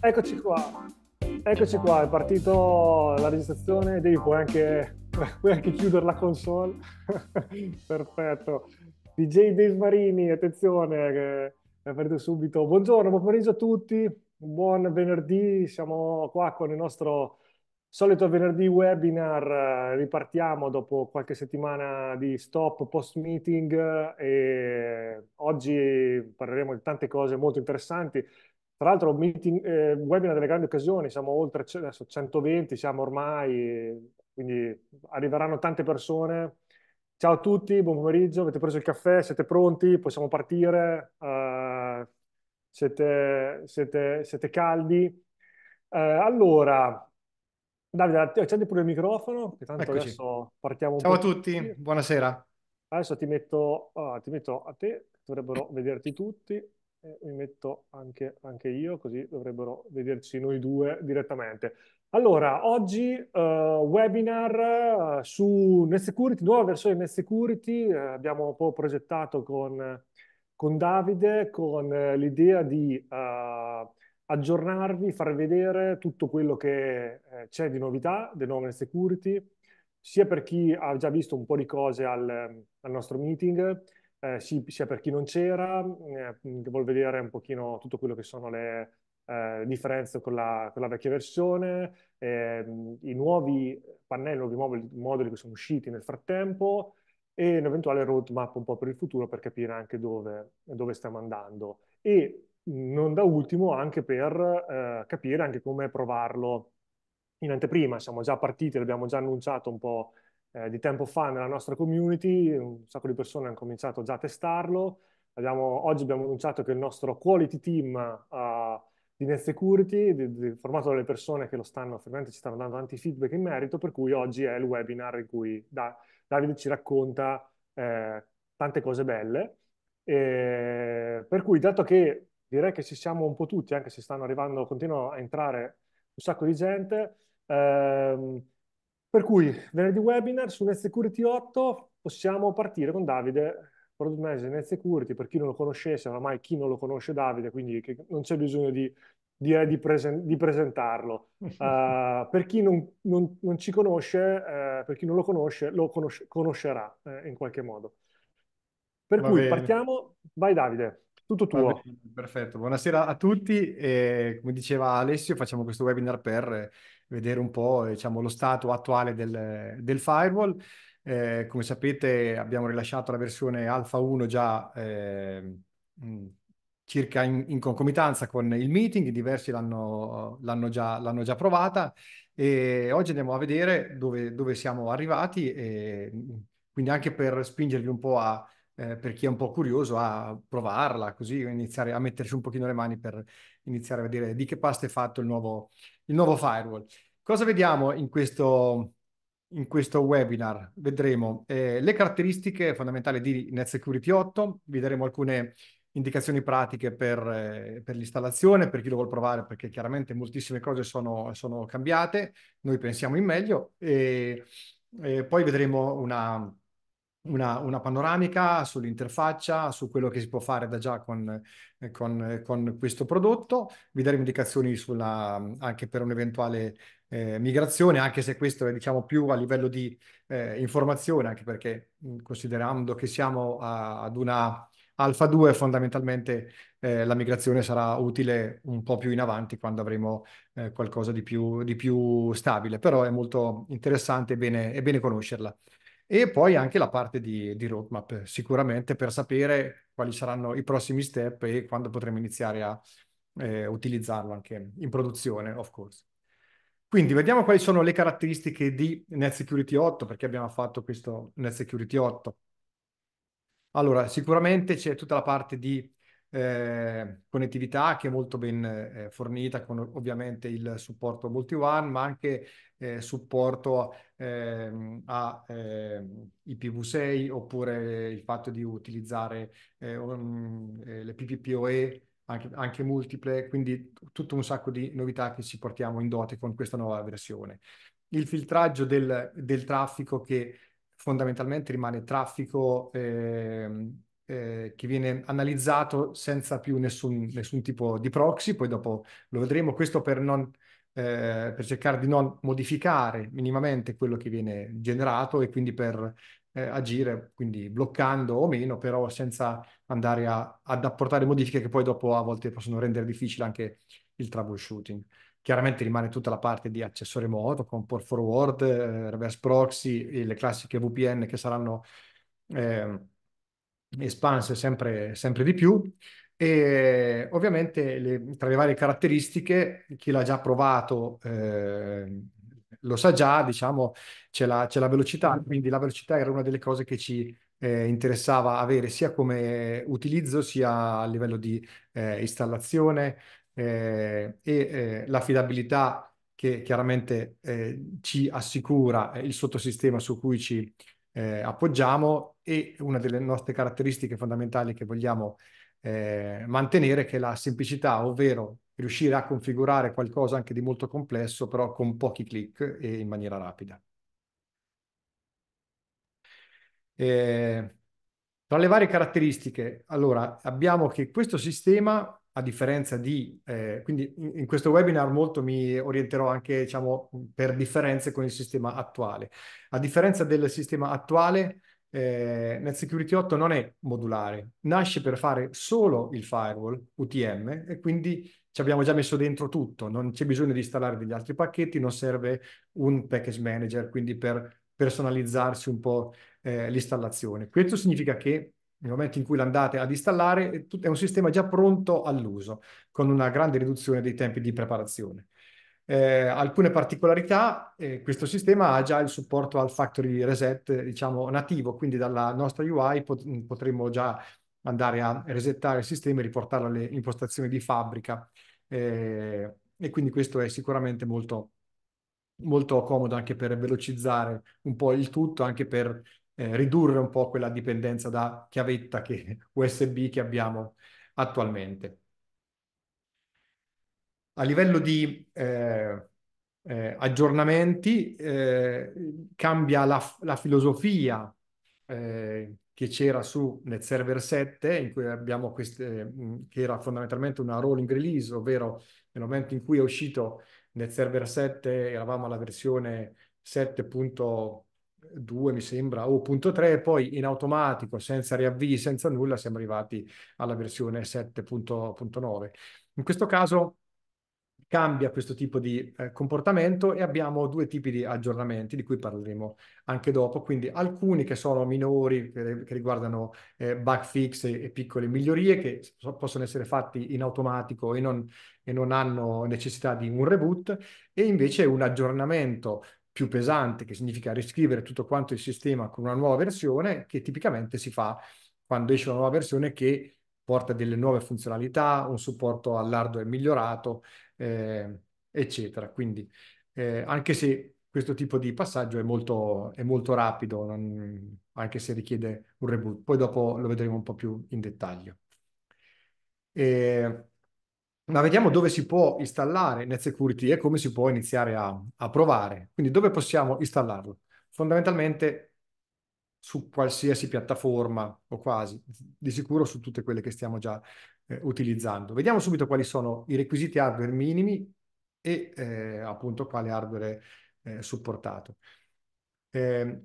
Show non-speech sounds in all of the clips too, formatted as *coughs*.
Eccoci qua, eccoci qua, è partito la registrazione, devi puoi anche, *laughs* puoi anche chiudere la console. *laughs* Perfetto. DJ Dave Marini, attenzione, che è partito subito. Buongiorno, buon pomeriggio a tutti, buon venerdì, siamo qua con il nostro solito venerdì webinar, ripartiamo dopo qualche settimana di stop post meeting e oggi parleremo di tante cose molto interessanti tra l'altro, meeting, eh, webinar delle grandi occasioni, siamo oltre adesso 120, siamo ormai, quindi arriveranno tante persone. Ciao a tutti, buon pomeriggio, avete preso il caffè, siete pronti, possiamo partire, uh, siete, siete, siete, caldi. Uh, allora, Davide, accendi pure il microfono, che tanto Eccoci. adesso partiamo Ciao a tutti, buonasera. Adesso ti metto, uh, ti metto a te, dovrebbero vederti tutti eh, mi metto anche, anche, io, così dovrebbero vederci noi due direttamente. Allora, oggi uh, webinar eh, su NetSecurity, nuova versione di NetSecurity, uh, eh, abbiamo un po' progettato con, con Davide, con l'idea di aggiornarvi, far vedere tutto quello che c'è di novità del nuovo NetSecurity, sia per chi ha già visto un po' di cose al, al nostro meeting, eh, sì, sia per chi non c'era, mm, eh, che vuol vedere un pochino tutto quello che sono le eh, differenze con la, con la vecchia versione, ehm, i nuovi pannelli, i nuovi moduli, moduli che sono usciti nel frattempo e un'eventuale roadmap un po' per il futuro per capire anche dove, dove stiamo andando. E mm, non da ultimo anche per eh, capire anche come provarlo in anteprima. Siamo già partiti, l'abbiamo già annunciato un po' eh, di tempo fa nella nostra community, un sacco di persone hanno cominciato già a testarlo. Abbiamo, oggi abbiamo annunciato che il nostro quality team uh, di NetSecurity, di, di, formato dalle persone che lo stanno, ovviamente ci stanno dando tanti feedback in merito, per cui oggi è il webinar in cui da, Davide ci racconta eh, tante cose belle. E, per cui, dato che direi che ci siamo un po' tutti, anche se stanno arrivando, continuano a entrare un sacco di gente, ehm, per cui, venerdì webinar su NetSecurity 8, possiamo partire con Davide, Product Manager di NetSecurity, per chi non lo conoscesse, oramai chi non lo conosce Davide, quindi non c'è bisogno di, di, di, presen di presentarlo. uh, *laughs* per chi non, non, non ci conosce, uh, per chi non lo conosce, lo conosce conoscerà uh, in qualche modo. Per Va cui bene. partiamo, vai Davide. Tutto tuo. Bene, perfetto, buonasera a tutti. E, come diceva Alessio, facciamo questo webinar per vedere un po' diciamo, lo stato attuale del, del firewall. Eh, come sapete abbiamo rilasciato la versione alfa 1 già eh, circa in, in, concomitanza con il meeting, diversi l'hanno, l'hanno, già, l'hanno già provata e oggi andiamo a vedere dove, dove siamo arrivati e quindi anche per spingervi un po' a, eh, per chi è un po' curioso, a provarla così, iniziare a metterci un pochino le mani per iniziare a vedere di che pasta è fatto il nuovo, il nuovo firewall. Cosa vediamo in questo, in questo webinar? Vedremo eh, le caratteristiche fondamentali di NetSecurity 8, vi daremo alcune indicazioni pratiche per, eh, per l'installazione, per chi lo vuole provare, perché chiaramente moltissime cose sono, sono cambiate, noi pensiamo in meglio e, e poi vedremo una una, una, panoramica sull'interfaccia, su quello che si può fare da già con, eh, con, eh, con questo prodotto, vi daremo indicazioni sulla, anche per un'eventuale eh, migrazione, anche se questo è diciamo, più a livello di eh, informazione, anche perché considerando che siamo a, ad una Alfa 2 fondamentalmente eh, la migrazione sarà utile un po' più in avanti quando avremo eh, qualcosa di più, di più, stabile, però è molto interessante e bene, bene conoscerla e poi anche la parte di, di roadmap sicuramente per sapere quali saranno i prossimi step e quando potremo iniziare a eh, utilizzarlo anche in produzione, of course. Quindi vediamo quali sono le caratteristiche di NetSecurity 8, perché abbiamo fatto questo NetSecurity 8. Allora, sicuramente c'è tutta la parte di eh, connettività che è molto ben eh, fornita con ovviamente il supporto multi-one, ma anche eh, supporto ehm, a ehm, IPv6 oppure il fatto di utilizzare um, le PPPoE anche, anche, multiple, quindi tutto un sacco di novità che ci portiamo in dote con questa nuova versione. Il filtraggio del, del traffico che fondamentalmente rimane traffico ehm, eh, che viene analizzato senza più nessun, nessun, tipo di proxy, poi dopo lo vedremo, questo per, non, eh, per, cercare di non modificare minimamente quello che viene generato e quindi per eh, agire, quindi bloccando o meno, però senza andare a, ad apportare modifiche che poi dopo a volte possono rendere difficile anche il troubleshooting. Chiaramente rimane tutta la parte di accesso remoto con port forward, eh, reverse proxy, e le classiche VPN che saranno ehm, espanse sempre, sempre di più e ovviamente le, tra le varie caratteristiche, chi l'ha già provato eh, lo sa già, diciamo, c'è la, c'è la velocità, quindi la velocità era una delle cose che ci eh, interessava avere sia come utilizzo sia a livello di eh, installazione eh, e eh, l'affidabilità che chiaramente eh, ci assicura eh, il sottosistema su cui ci eh, appoggiamo e una delle nostre caratteristiche fondamentali che vogliamo eh, mantenere che è la semplicità, ovvero riuscire a configurare qualcosa anche di molto complesso, però con pochi clic e in maniera rapida. Eh, tra le varie caratteristiche, allora, abbiamo che questo sistema a differenza di, eh, quindi in, in, questo webinar molto mi orienterò anche, diciamo, per differenze con il sistema attuale. A differenza del sistema attuale, eh, NetSecurity 8 non è modulare, nasce per fare solo il firewall UTM e quindi ci abbiamo già messo dentro tutto, non c'è bisogno di installare degli altri pacchetti, non serve un package manager, quindi per personalizzarsi un po' eh, l'installazione. Questo significa che nel momento in cui l'andate ad installare, è un sistema già pronto all'uso, con una grande riduzione dei tempi di preparazione. Eh, alcune particolarità, eh, questo sistema ha già il supporto al factory reset, diciamo, nativo, quindi dalla nostra UI pot potremo già andare a resettare il sistema e riportarlo alle impostazioni di fabbrica. Eh, e quindi questo è sicuramente molto, molto comodo anche per velocizzare un po' il tutto, anche per eh, ridurre un po' quella dipendenza da chiavetta che, USB che abbiamo attualmente. A livello di eh, eh, aggiornamenti eh, cambia la, la filosofia eh, che c'era su NetServer 7, in cui abbiamo queste, che era fondamentalmente una rolling release, ovvero nel momento in cui è uscito NetServer 7 eravamo alla versione 7. 2 mi sembra o punto 3 poi in automatico senza riavvii senza nulla siamo arrivati alla versione 7.9 in questo caso cambia questo tipo di eh, comportamento e abbiamo due tipi di aggiornamenti di cui parleremo anche dopo, quindi alcuni che sono minori, che, che riguardano eh, bug fix e, e, piccole migliorie che so, possono essere fatti in automatico e non, e non hanno necessità di un reboot e invece un aggiornamento più pesante, che significa riscrivere tutto quanto il sistema con una nuova versione, che tipicamente si fa quando esce una nuova versione che porta delle nuove funzionalità, un supporto all'hardware migliorato, eh, eccetera. Quindi, eh, anche se questo tipo di passaggio è molto, è molto rapido, non, anche se richiede un reboot. Poi dopo lo vedremo un po' più in dettaglio. E eh, ma vediamo dove si può installare NetSecurity e come si può iniziare a, a, provare. Quindi dove possiamo installarlo? Fondamentalmente su qualsiasi piattaforma o quasi, di sicuro su tutte quelle che stiamo già eh, utilizzando. Vediamo subito quali sono i requisiti hardware minimi e eh, appunto quale hardware è eh, supportato. Eh,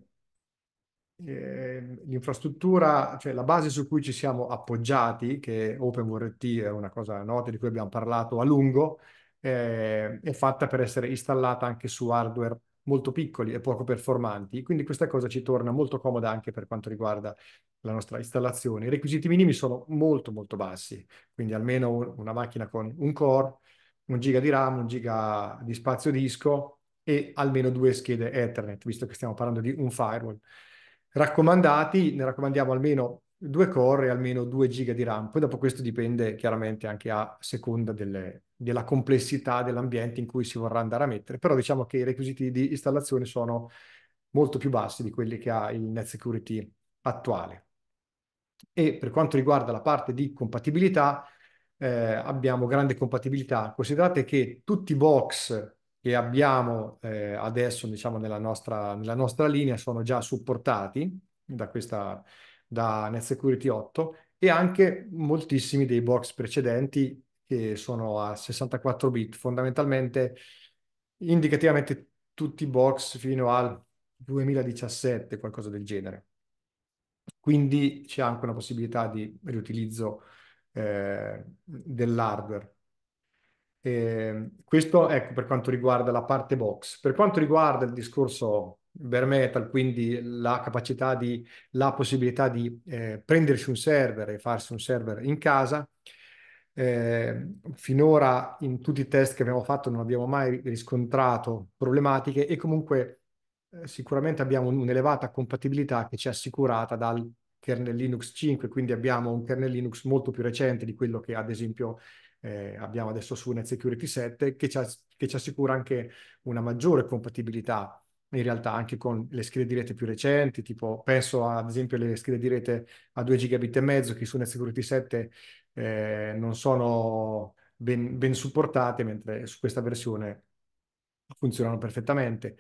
Ehm, l'infrastruttura, cioè la base su cui ci siamo appoggiati, che OpenVRT è una cosa nota di cui abbiamo parlato a lungo, eh, è fatta per essere installata anche su hardware molto piccoli e poco performanti, quindi questa cosa ci torna molto comoda anche per quanto riguarda la nostra installazione. I requisiti minimi sono molto molto bassi, quindi almeno una macchina con un core, un giga di RAM, un giga di spazio disco e almeno due schede Ethernet, visto che stiamo parlando di un firewall raccomandati, ne raccomandiamo almeno due core e almeno 2 giga di RAM. Poi dopo questo dipende chiaramente anche a seconda delle, della complessità dell'ambiente in cui si vorrà andare a mettere, però diciamo che i requisiti di installazione sono molto più bassi di quelli che ha il Net Security attuale. E per quanto riguarda la parte di compatibilità, eh, abbiamo grande compatibilità. Considerate che tutti i box che abbiamo eh, adesso diciamo, nella, nostra, nella nostra linea sono già supportati da, questa, da NetSecurity 8 e anche moltissimi dei box precedenti che sono a 64 bit, fondamentalmente indicativamente tutti i box fino al 2017, qualcosa del genere. Quindi c'è anche una possibilità di riutilizzo eh, dell'hardware. Eh, questo ecco per quanto riguarda la parte box. Per quanto riguarda il discorso bare metal, quindi la capacità di, la possibilità di eh, prendersi un server e farsi un server in casa, eh, finora in tutti i test che abbiamo fatto non abbiamo mai riscontrato problematiche e comunque eh, sicuramente abbiamo un'elevata compatibilità che ci è assicurata dal kernel Linux 5, quindi abbiamo un kernel Linux molto più recente di quello che ad esempio eh, abbiamo adesso su NetSecurity 7 che ci, che ci assicura anche una maggiore compatibilità in realtà anche con le schede di rete più recenti, tipo penso ad esempio alle schede di rete a 2 gigabit e mezzo che su NetSecurity 7 eh, non sono ben, ben, supportate, mentre su questa versione funzionano perfettamente.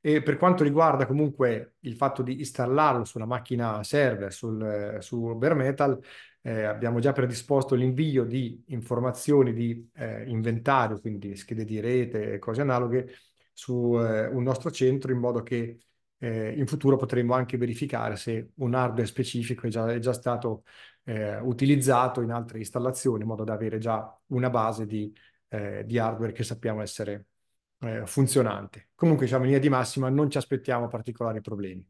E per quanto riguarda comunque il fatto di installarlo sulla macchina server, sul, su Bare Metal, eh, abbiamo già predisposto l'invio di informazioni di eh, inventario, quindi schede di rete e cose analoghe, su eh, un nostro centro in modo che eh, in futuro potremo anche verificare se un hardware specifico è già, è già stato eh, utilizzato in altre installazioni, in modo da avere già una base di, eh, di hardware che sappiamo essere funzionante. Comunque, diciamo, in linea di massima non ci aspettiamo particolari problemi.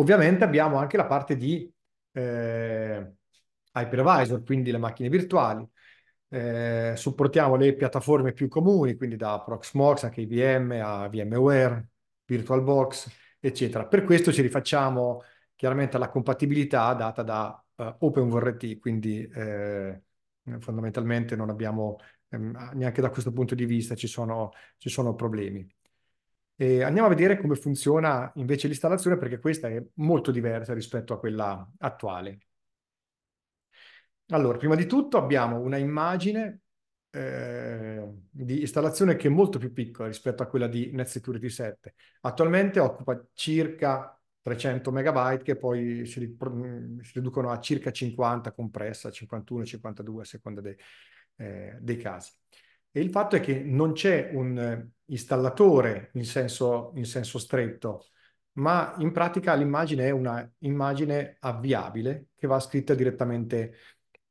Ovviamente abbiamo anche la parte di eh, hypervisor, quindi le macchine virtuali. Eh, supportiamo le piattaforme più comuni, quindi da Proxmox, anche IBM, a VMware, VirtualBox, eccetera. Per questo ci rifacciamo chiaramente alla compatibilità data da uh, eh, OpenVRT, quindi eh, fondamentalmente non abbiamo ehm, neanche da questo punto di vista ci sono, ci sono problemi. E andiamo a vedere come funziona invece l'installazione perché questa è molto diversa rispetto a quella attuale. Allora, prima di tutto abbiamo una immagine eh, di installazione che è molto più piccola rispetto a quella di NetSecurity 7. Attualmente occupa circa 300 megabyte che poi si, si riducono a circa 50 compressa, 51, 52 a seconda dei, eh, dei casi. E il fatto è che non c'è un eh, installatore in senso, in senso stretto, ma in pratica l'immagine è una immagine avviabile che va scritta direttamente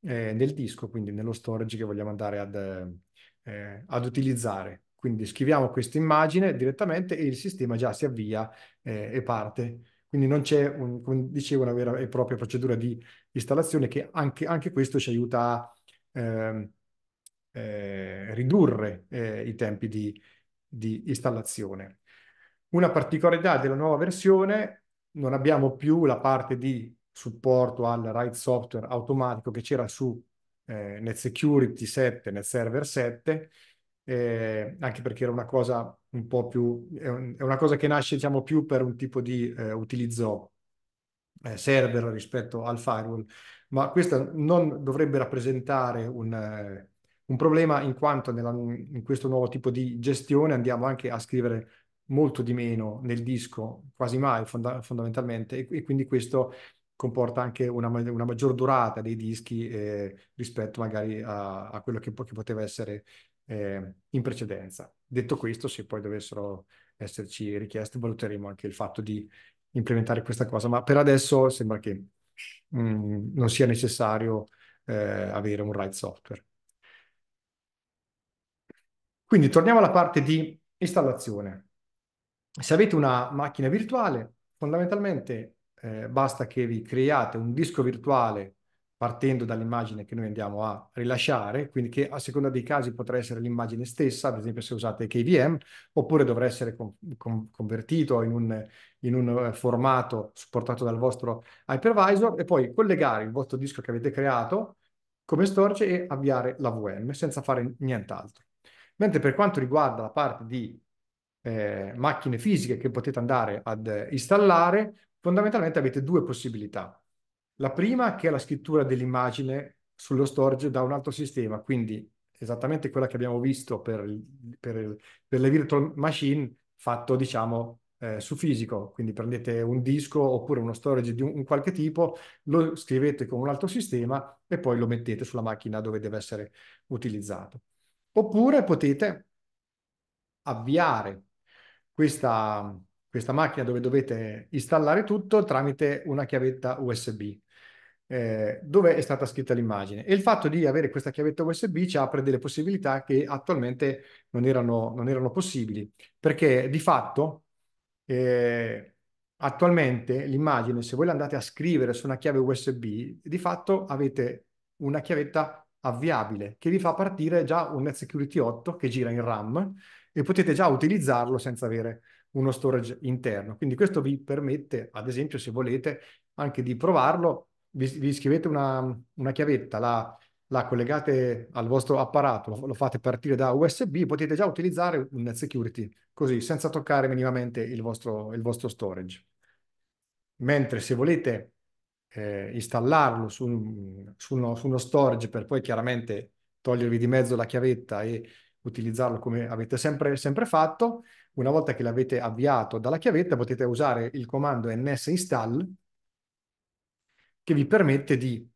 eh, nel disco, quindi nello storage che vogliamo andare ad, eh, ad utilizzare. Quindi scriviamo questa immagine direttamente e il sistema già si avvia eh, e parte. Quindi non c'è, un, come dicevo, una vera e propria procedura di installazione che anche, anche questo ci aiuta a ehm, eh, ridurre eh, i tempi di, di installazione. Una particolarità della nuova versione, non abbiamo più la parte di supporto al write software automatico che c'era su eh, NetSecurity 7, NetServer 7, eh, anche perché era una cosa un po' più, è, un, è una cosa che nasce diciamo più per un tipo di eh, utilizzo eh, server rispetto al firewall, ma questa non dovrebbe rappresentare un, eh, un problema in quanto nella, in questo nuovo tipo di gestione andiamo anche a scrivere molto di meno nel disco, quasi mai fonda- fondamentalmente, e, e, quindi questo comporta anche una, una maggior durata dei dischi eh, rispetto magari a, a quello che, che, poteva essere eh, in precedenza. Detto questo, se poi dovessero esserci richieste, valuteremo anche il fatto di implementare questa cosa, ma per adesso sembra che mh, mm, non sia necessario eh, avere un right software. Quindi torniamo alla parte di installazione. Se avete una macchina virtuale, fondamentalmente eh, basta che vi creiate un disco virtuale partendo dall'immagine che noi andiamo a rilasciare, quindi che a seconda dei casi potrà essere l'immagine stessa, ad esempio se usate KVM, oppure dovrà essere con, con, convertito in un, in un, eh, formato supportato dal vostro hypervisor e poi collegare il vostro disco che avete creato come storage e avviare la VM senza fare nient'altro. Mentre per quanto riguarda la parte di eh, macchine fisiche che potete andare ad eh, installare, fondamentalmente avete due possibilità. La prima che è la scrittura dell'immagine sullo storage da un altro sistema, quindi esattamente quella che abbiamo visto per, per, per le virtual machine fatto diciamo eh, su fisico, quindi prendete un disco oppure uno storage di un, un, qualche tipo, lo scrivete con un altro sistema e poi lo mettete sulla macchina dove deve essere utilizzato. Oppure potete avviare questa, questa macchina dove dovete installare tutto tramite una chiavetta USB eh, dove è stata scritta l'immagine e il fatto di avere questa chiavetta USB ci apre delle possibilità che attualmente non erano, non erano possibili perché di fatto eh, attualmente l'immagine se voi la andate a scrivere su una chiave USB di fatto avete una chiavetta avviabile che vi fa partire già un NetSecurity 8 che gira in RAM e potete già utilizzarlo senza avere uno storage interno. Quindi questo vi permette, ad esempio, se volete, anche di provarlo. Vi, vi scrivete una, una chiavetta, la, la, collegate al vostro apparato, lo, lo, fate partire da USB, potete già utilizzare un NetSecurity così, senza toccare minimamente il vostro, il vostro storage. Mentre se volete eh, installarlo su, un, su, uno, su, uno, storage per poi chiaramente togliervi di mezzo la chiavetta e utilizzarlo come avete sempre, sempre fatto. Una volta che l'avete avviato dalla chiavetta potete usare il comando ns install che vi permette di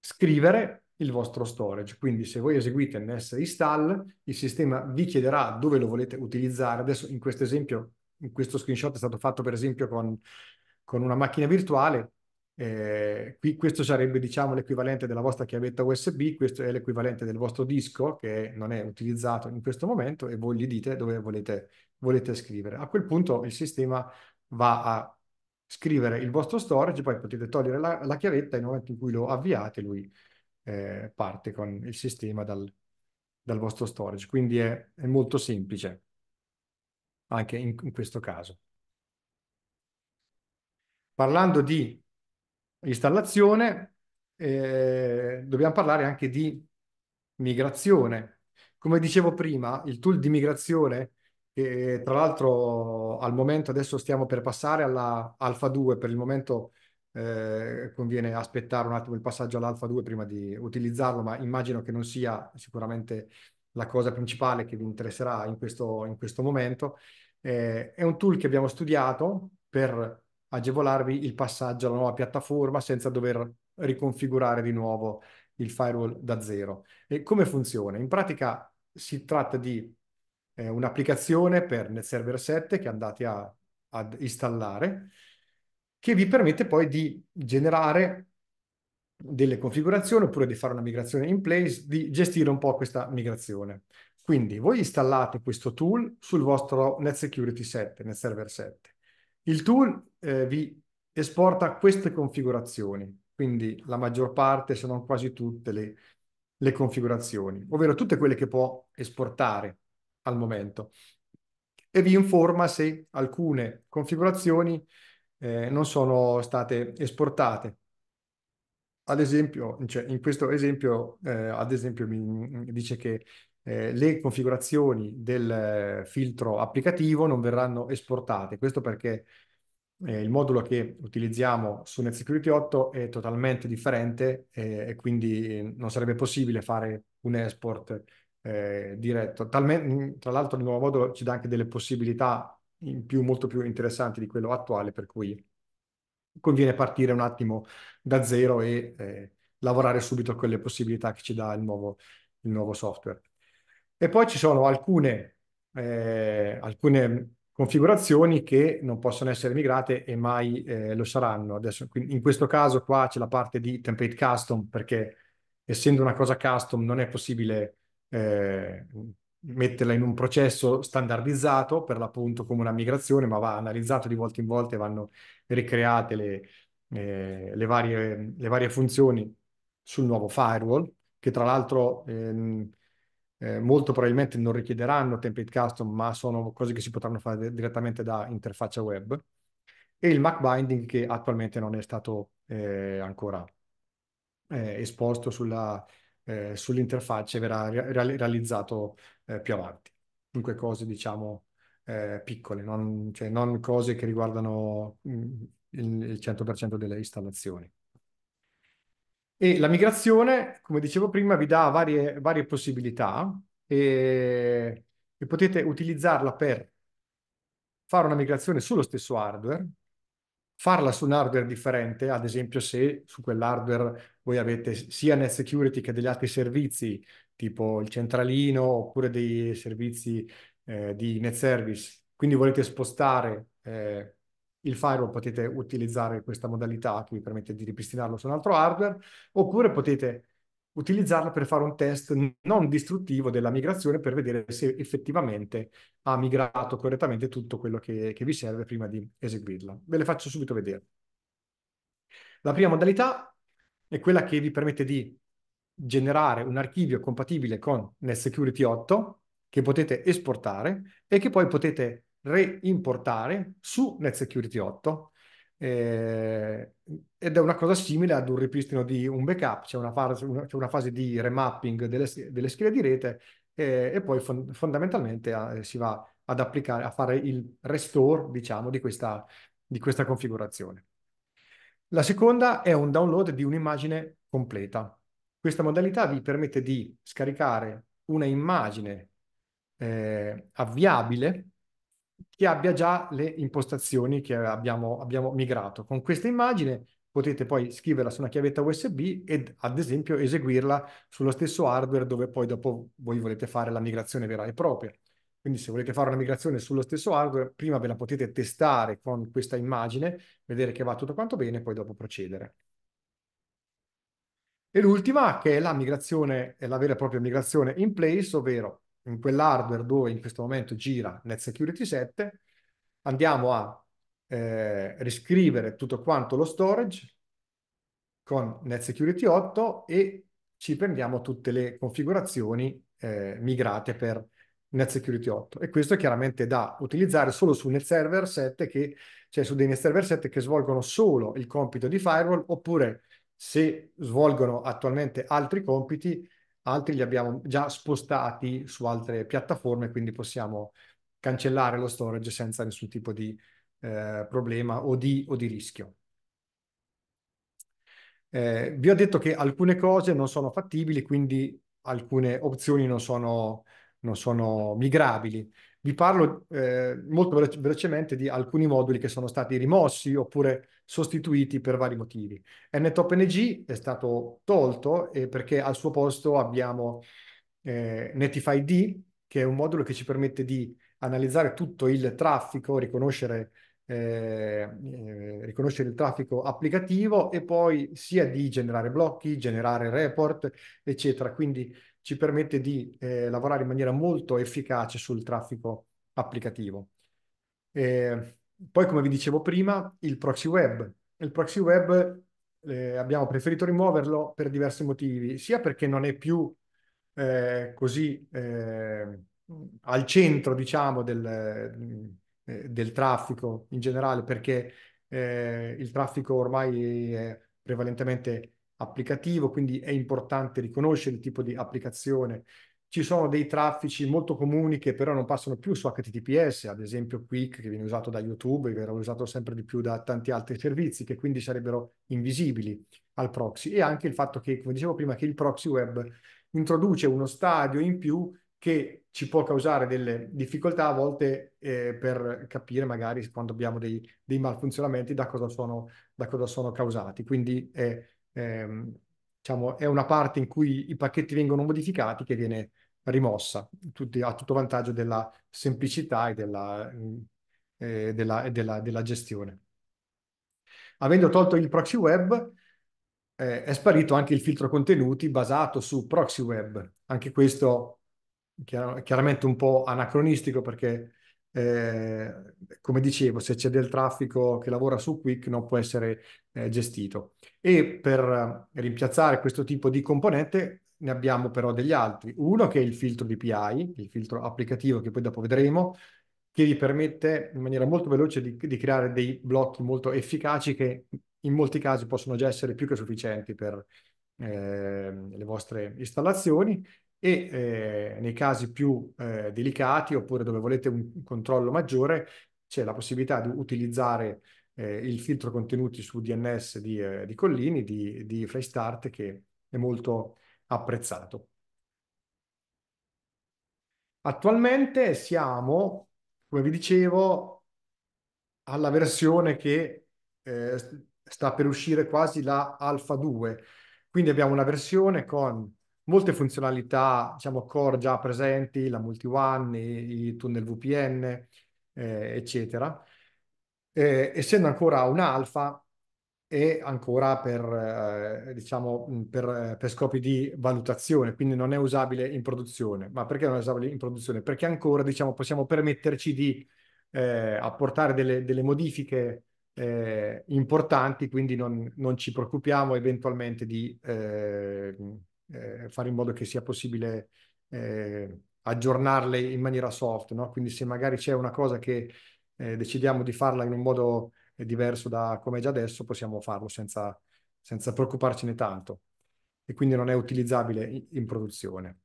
scrivere il vostro storage. Quindi se voi eseguite ns install, il sistema vi chiederà dove lo volete utilizzare. Adesso in questo esempio, in questo screenshot è stato fatto per esempio con con una macchina virtuale. Eh, qui, questo sarebbe diciamo, l'equivalente della vostra chiavetta USB, questo è l'equivalente del vostro disco che non è utilizzato in questo momento e voi gli dite dove volete, volete scrivere. A quel punto il sistema va a scrivere il vostro storage, poi potete togliere la, la chiavetta e nel momento in cui lo avviate lui eh, parte con il sistema dal, dal vostro storage. Quindi è, è molto semplice anche in, in questo caso. Parlando di installazione, eh, dobbiamo parlare anche di migrazione. Come dicevo prima, il tool di migrazione, che tra l'altro al momento adesso stiamo per passare alla Alfa 2, per il momento eh, conviene aspettare un attimo il passaggio all'Alfa 2 prima di utilizzarlo, ma immagino che non sia sicuramente la cosa principale che vi interesserà in questo, in questo momento. Eh, è un tool che abbiamo studiato per agevolarvi il passaggio alla nuova piattaforma senza dover riconfigurare di nuovo il firewall da zero. E come funziona? In pratica si tratta di eh, un'applicazione per NetServer 7 che andate a, ad installare, che vi permette poi di generare delle configurazioni oppure di fare una migrazione in place, di gestire un po' questa migrazione. Quindi voi installate questo tool sul vostro NetSecurity 7, NetServer 7. Il tool eh, vi esporta queste configurazioni, quindi la maggior parte, se non quasi tutte, le, le configurazioni, ovvero tutte quelle che può esportare al momento e vi informa se alcune configurazioni eh, non sono state esportate. Ad esempio, cioè in questo esempio, eh, ad esempio mi, mi dice che eh, le configurazioni del eh, filtro applicativo non verranno esportate. Questo perché eh, il modulo che utilizziamo su NetSecurity 8 è totalmente differente eh, e quindi eh, non sarebbe possibile fare un export eh, diretto. Talmente, tra l'altro il nuovo modulo ci dà anche delle possibilità in più, molto più interessanti di quello attuale, per cui conviene partire un attimo da zero e lavorare subito con le possibilità che ci dà il nuovo, il nuovo software. E poi ci sono alcune, eh, alcune configurazioni che non possono essere migrate e mai eh, lo saranno. Adesso, in questo caso qua c'è la parte di template custom perché essendo una cosa custom non è possibile eh, metterla in un processo standardizzato per l'appunto come una migrazione, ma va analizzato di volta in volta e vanno ricreate le, eh, le, varie, le varie funzioni sul nuovo firewall, che tra l'altro ehm, eh, molto probabilmente non richiederanno template custom, ma sono cose che si potranno fare direttamente da interfaccia web. E il MAC binding che attualmente non è stato eh, ancora eh, esposto sulla, eh, sull'interfaccia e verrà re- realizzato eh, più avanti. Dunque cose diciamo eh, piccole, non, cioè non, cose che riguardano mh, mm, il, il 100% delle installazioni. E la migrazione, come dicevo prima, vi dà varie, varie possibilità e, e potete utilizzarla per fare una migrazione sullo stesso hardware, farla su un hardware differente, ad esempio se su quell'hardware voi avete sia NetSecurity che degli altri servizi, tipo il centralino oppure dei servizi eh, di Net Service, quindi volete spostare eh, il firewall potete utilizzare questa modalità che vi permette di ripristinarlo su un altro hardware, oppure potete utilizzarla per fare un test non distruttivo della migrazione per vedere se effettivamente ha migrato correttamente tutto quello che, che vi serve prima di eseguirla. Ve le faccio subito vedere. La prima modalità è quella che vi permette di generare un archivio compatibile con NetSecurity 8 che potete esportare e che poi potete reimportare su NetSecurity 8 eh, ed è una cosa simile ad un ripristino di un backup, c'è una fase, una, c'è una fase di remapping delle, delle schede di rete eh, e poi fon- fondamentalmente eh, si va ad applicare, a fare il restore, diciamo, di questa, di questa configurazione. La seconda è un download di un'immagine completa. Questa modalità vi permette di scaricare una immagine eh, avviabile che abbia già le impostazioni che abbiamo, abbiamo migrato. Con questa immagine potete poi scriverla su una chiavetta USB ed ad esempio eseguirla sullo stesso hardware dove poi dopo voi volete fare la migrazione vera e propria. Quindi se volete fare una migrazione sullo stesso hardware, prima ve la potete testare con questa immagine, vedere che va tutto quanto bene e poi dopo procedere. E l'ultima che è la migrazione, è la vera e propria migrazione in place, ovvero in quell'hardware dove in questo momento gira NetSecurity 7, andiamo a eh, riscrivere tutto quanto lo storage con NetSecurity 8 e ci prendiamo tutte le configurazioni eh, migrate per NetSecurity 8 e questo è chiaramente da utilizzare solo su NetServer 7 che, cioè su dei NetServer 7 che svolgono solo il compito di firewall oppure se svolgono attualmente altri compiti altri li abbiamo già spostati su altre piattaforme, quindi possiamo cancellare lo storage senza nessun tipo di eh, problema o di, o di rischio. Eh, vi ho detto che alcune cose non sono fattibili, quindi alcune opzioni non sono, non sono migrabili. Vi parlo eh, molto velocemente di alcuni moduli che sono stati rimossi oppure sostituiti per vari motivi. NTopNG è stato tolto eh, perché al suo posto abbiamo eh, Netify-D, che è un modulo che ci permette di analizzare tutto il traffico, riconoscere eh, eh, riconoscere il traffico applicativo e poi sia di generare blocchi, generare report, eccetera. Quindi ci permette di eh, lavorare in maniera molto efficace sul traffico applicativo. E poi, come vi dicevo prima, il proxy web. Il proxy web eh, abbiamo preferito rimuoverlo per diversi motivi, sia perché non è più eh, così eh, al centro, diciamo, del, eh, del, traffico in generale, perché eh, il traffico ormai è prevalentemente applicativo, quindi è importante riconoscere il tipo di applicazione. Ci sono dei traffici molto comuni che però non passano più su HTTPS, ad esempio Quick che viene usato da YouTube, e verrà usato sempre di più da tanti altri servizi, che quindi sarebbero invisibili al proxy. E anche il fatto che, come dicevo prima, che il proxy web introduce uno stadio in più che ci può causare delle difficoltà a volte eh, per capire magari quando abbiamo dei, dei malfunzionamenti da cosa, sono, da cosa sono causati. Quindi è ehm, diciamo, è una parte in cui i pacchetti vengono modificati che viene rimossa, tutti, a tutto vantaggio della semplicità e della, mm, eh, della, della, della gestione. Avendo tolto il proxy web, eh, è sparito anche il filtro contenuti basato su proxy web. Anche questo chiar- chiaramente un po' anacronistico perché eh, come dicevo, se c'è del traffico che lavora su Quick non può essere eh, gestito. E per eh, rimpiazzare questo tipo di componente ne abbiamo però degli altri. Uno che è il filtro DPI, il filtro applicativo che poi dopo vedremo, che vi permette in maniera molto veloce di, di creare dei blocchi molto efficaci che in molti casi possono già essere più che sufficienti per eh, le vostre installazioni e eh, nei casi più eh, delicati oppure dove volete un controllo maggiore c'è la possibilità di utilizzare eh, il filtro contenuti su DNS di, eh, di Collini, di, di Freestart, che è molto apprezzato. Attualmente siamo, come vi dicevo, alla versione che eh, sta per uscire quasi la Alpha 2, quindi abbiamo una versione con molte funzionalità, diciamo, core già presenti, la multi-one, i, tunnel VPN, eh, eccetera. Eh, essendo ancora un'alfa alfa e ancora per, eh, diciamo, per, eh, per, scopi di valutazione, quindi non è usabile in produzione. Ma perché non è usabile in produzione? Perché ancora, diciamo, possiamo permetterci di eh, apportare delle, delle modifiche eh, importanti, quindi non, non, ci preoccupiamo eventualmente di eh, fare in modo che sia possibile eh, aggiornarle in maniera soft, no? quindi se magari c'è una cosa che eh, decidiamo di farla in un modo eh, diverso da come è già adesso, possiamo farlo senza, senza preoccuparcene tanto e quindi non è utilizzabile in, in produzione.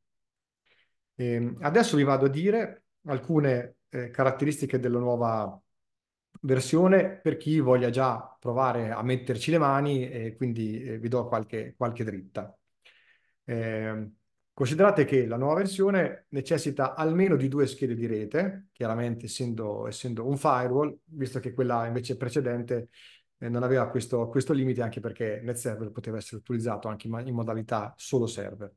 E ehm, adesso vi vado a dire alcune eh, caratteristiche della nuova versione per chi voglia già provare a metterci le mani e quindi eh, vi do qualche, qualche dritta. Eh, considerate che la nuova versione necessita almeno di due schede di rete, chiaramente essendo, essendo un firewall, visto che quella invece precedente eh, non aveva questo, questo, limite, anche perché NetServer poteva essere utilizzato anche in, in modalità solo server.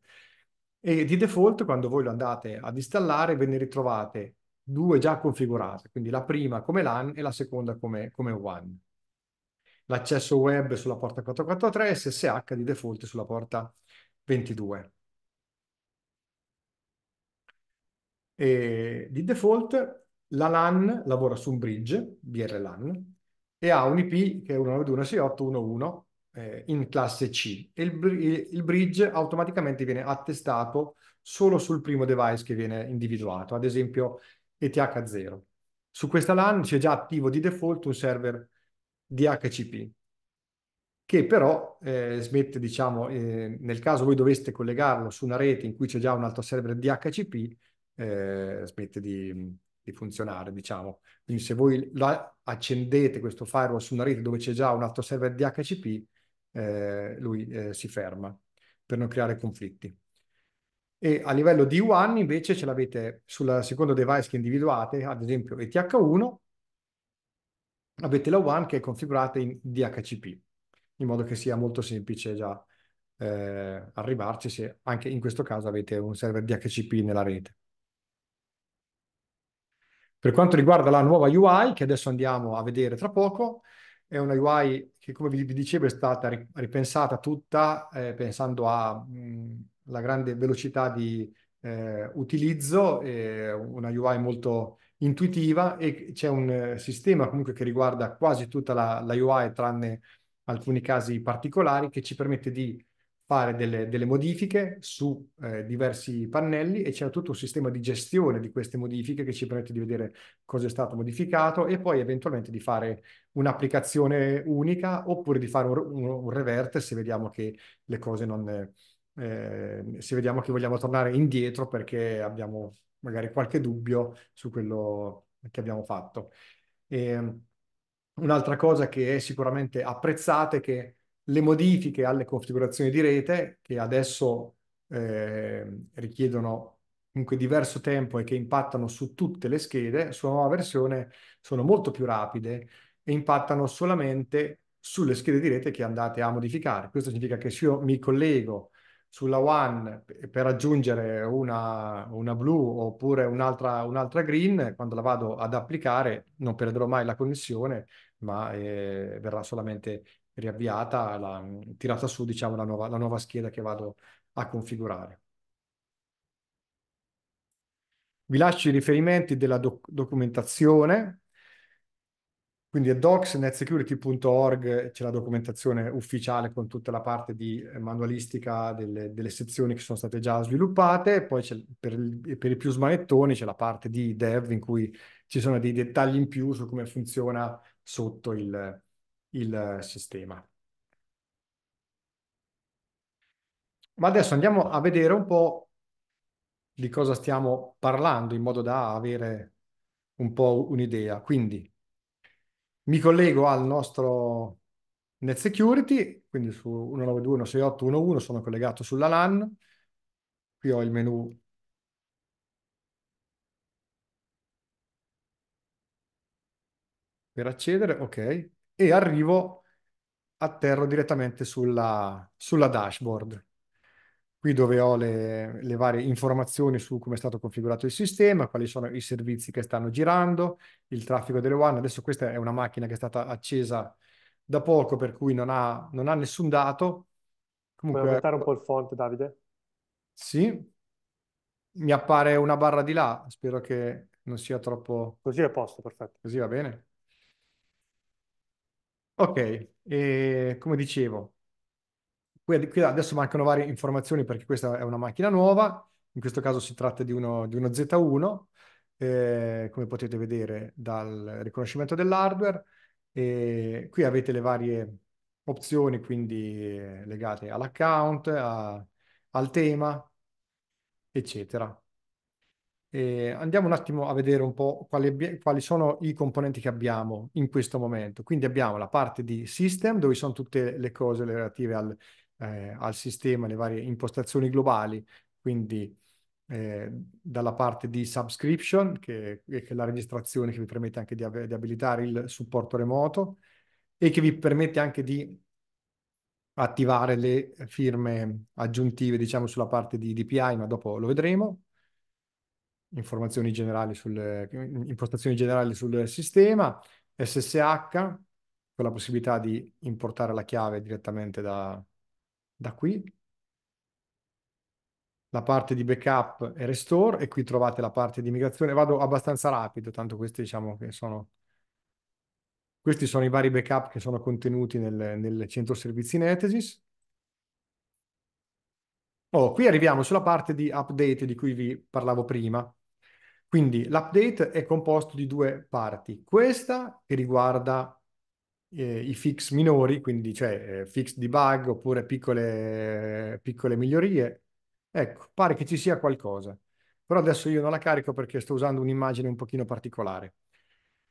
E di default, quando voi lo andate ad installare, ve ne ritrovate due già configurate, quindi la prima come LAN e la seconda come, come WAN. L'accesso web sulla porta 443 SSH di default sulla porta 443. 22. E di default la LAN lavora su un bridge, BRLAN, e ha un IP che è 192.168.1.1 eh, in classe C. E il, il bridge automaticamente viene attestato solo sul primo device che viene individuato, ad esempio ETH0. Su questa LAN c'è già attivo di default un server DHCP che però eh, smette, diciamo, eh, nel caso voi doveste collegarlo su una rete in cui c'è già un altro server DHCP, eh, smette di, di, funzionare, diciamo. Quindi se voi accendete questo firewall su una rete dove c'è già un altro server DHCP, eh, lui eh, si ferma per non creare conflitti. E a livello di WAN invece ce l'avete sul secondo device che individuate, ad esempio ETH1, avete la WAN che è configurata in DHCP in modo che sia molto semplice già eh, arrivarci se anche in questo caso avete un server DHCP nella rete. Per quanto riguarda la nuova UI, che adesso andiamo a vedere tra poco, è una UI che come vi dicevo è stata ripensata tutta eh, pensando alla mm, grande velocità di eh, utilizzo, eh, una UI molto intuitiva e c'è un eh, sistema comunque che riguarda quasi tutta la, la UI tranne alcuni casi particolari che ci permette di fare delle, delle modifiche su eh, diversi pannelli e c'è tutto un sistema di gestione di queste modifiche che ci permette di vedere cosa è stato modificato e poi eventualmente di fare un'applicazione unica oppure di fare un, un, un revert se vediamo che le cose non... Eh, se vediamo che vogliamo tornare indietro perché abbiamo magari qualche dubbio su quello che abbiamo fatto. E, ehm, Un'altra cosa che è sicuramente apprezzata è che le modifiche alle configurazioni di rete, che adesso eh, richiedono comunque diverso tempo e che impattano su tutte le schede, sulla nuova versione sono molto più rapide e impattano solamente sulle schede di rete che andate a modificare. Questo significa che se io mi collego sulla One per aggiungere una, una blu oppure un'altra, un'altra green, quando la vado ad applicare non perderò mai la connessione ma eh, verrà solamente riavviata, la, mm, tirata su diciamo, la, nuova, la nuova scheda che vado a configurare. Vi lascio i riferimenti della doc documentazione, quindi a docs.netsecurity.org, c'è la documentazione ufficiale con tutta la parte di eh, manualistica delle, delle sezioni che sono state già sviluppate, poi per, per, i più smanettoni c'è la parte di dev in cui ci sono dei dettagli in più su come funziona sotto il, il sistema. Ma adesso andiamo a vedere un po' di cosa stiamo parlando in modo da avere un po' un'idea. Quindi mi collego al nostro Net Security, quindi su 192.168.1.1 sono collegato sulla LAN. Qui ho il menu per accedere, ok, e arrivo, atterro direttamente sulla, sulla dashboard, qui dove ho le, le varie informazioni su come è stato configurato il sistema, quali sono i servizi che stanno girando, il traffico delle WAN. Adesso questa è una macchina che è stata accesa da poco, per cui non ha, non ha nessun dato. Comunque, Puoi aumentare un ecco. po' il font, Davide? Sì, mi appare una barra di là, spero che non sia troppo... Così è posto, perfetto. Così va bene? Ok, e come dicevo, qui, adesso mancano varie informazioni perché questa è una macchina nuova, in questo caso si tratta di uno, di uno Z1, eh, come potete vedere dal riconoscimento dell'hardware. E qui avete le varie opzioni, quindi legate all'account, al tema, eccetera. Eh, andiamo un attimo a vedere un po' quali, quali, sono i componenti che abbiamo in questo momento. Quindi abbiamo la parte di system dove sono tutte le cose relative al, eh, al sistema, le varie impostazioni globali, quindi eh, dalla parte di subscription, che, che, è la registrazione che vi permette anche di, di abilitare il supporto remoto e che vi permette anche di attivare le firme aggiuntive, diciamo, sulla parte di DPI, ma dopo lo vedremo informazioni generali sulle impostazioni generali sul sistema, SSH con la possibilità di importare la chiave direttamente da, da qui, la parte di backup e restore e qui trovate la parte di migrazione. Vado abbastanza rapido, tanto questi diciamo che sono... Questi sono i vari backup che sono contenuti nel, nel centro servizi Netesis. Oh, qui arriviamo sulla parte di update di cui vi parlavo prima. Quindi l'update è composto di due parti. Questa che riguarda eh, i fix minori, quindi cioè eh, fix debug oppure piccole, eh, piccole migliorie. Ecco, pare che ci sia qualcosa. Però adesso io non la carico perché sto usando un'immagine un pochino particolare.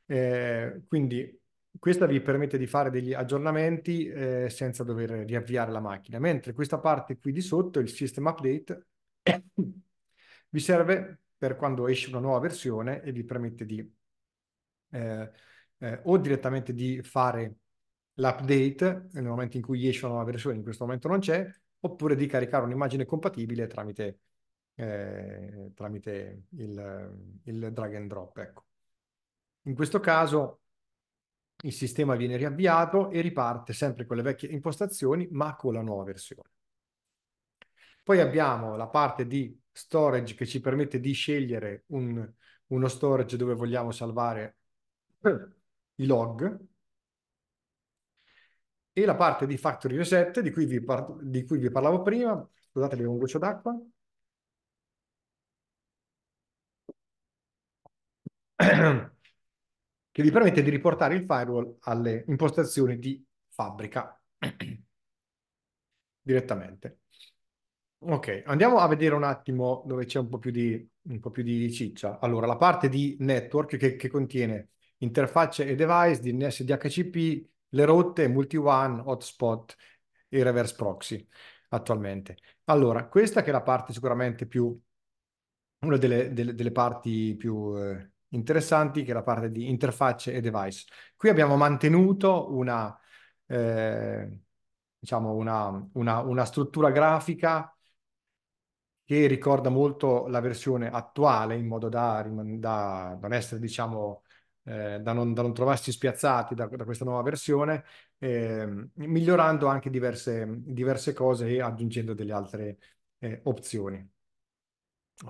Eh, quindi questa vi permette di fare degli aggiornamenti eh, senza dover riavviare la macchina, mentre questa parte qui di sotto, il system update, *coughs* vi serve per quando esce una nuova versione e vi permette di eh, eh, o direttamente di fare l'update nel momento in cui esce una nuova versione, in questo momento non c'è, oppure di caricare un'immagine compatibile tramite, eh, tramite il, il, drag and drop. Ecco. In questo caso il sistema viene riavviato e riparte sempre con le vecchie impostazioni, ma con la nuova versione. Poi abbiamo la parte di storage che ci permette di scegliere un, uno storage dove vogliamo salvare i log e la parte di factory reset di cui vi, par di cui vi parlavo prima. Scusate, bevo un goccio d'acqua. *clears throat* *clears throat* che vi permette di riportare il firewall alle impostazioni di fabbrica *clears throat* direttamente. Ok, andiamo a vedere un attimo dove c'è un po' più di, po più di ciccia. Allora, la parte di network che, che contiene interfacce e device, DNS DHCP, le rotte, multi-one, hotspot e reverse proxy attualmente. Allora, questa che è la parte sicuramente più, una delle, delle, delle parti più, eh, interessanti, che la parte di interfacce e device. Qui abbiamo mantenuto una, eh, diciamo una, una, una struttura grafica che ricorda molto la versione attuale, in modo da, da non essere, diciamo, eh, da, non, da, non, trovarsi spiazzati da, da questa nuova versione, eh, migliorando anche diverse, diverse, cose e aggiungendo delle altre eh, opzioni.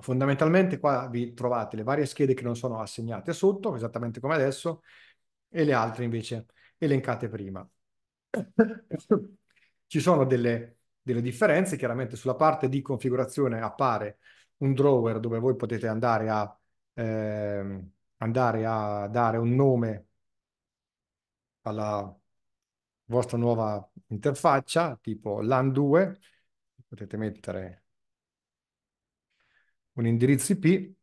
Fondamentalmente qua vi trovate le varie schede che non sono assegnate sotto, esattamente come adesso, e le altre invece elencate prima. Ci sono delle, delle differenze, chiaramente sulla parte di configurazione appare un drawer dove voi potete andare a, eh, andare a dare un nome alla vostra nuova interfaccia, tipo LAN2, potete mettere un indirizzo IP,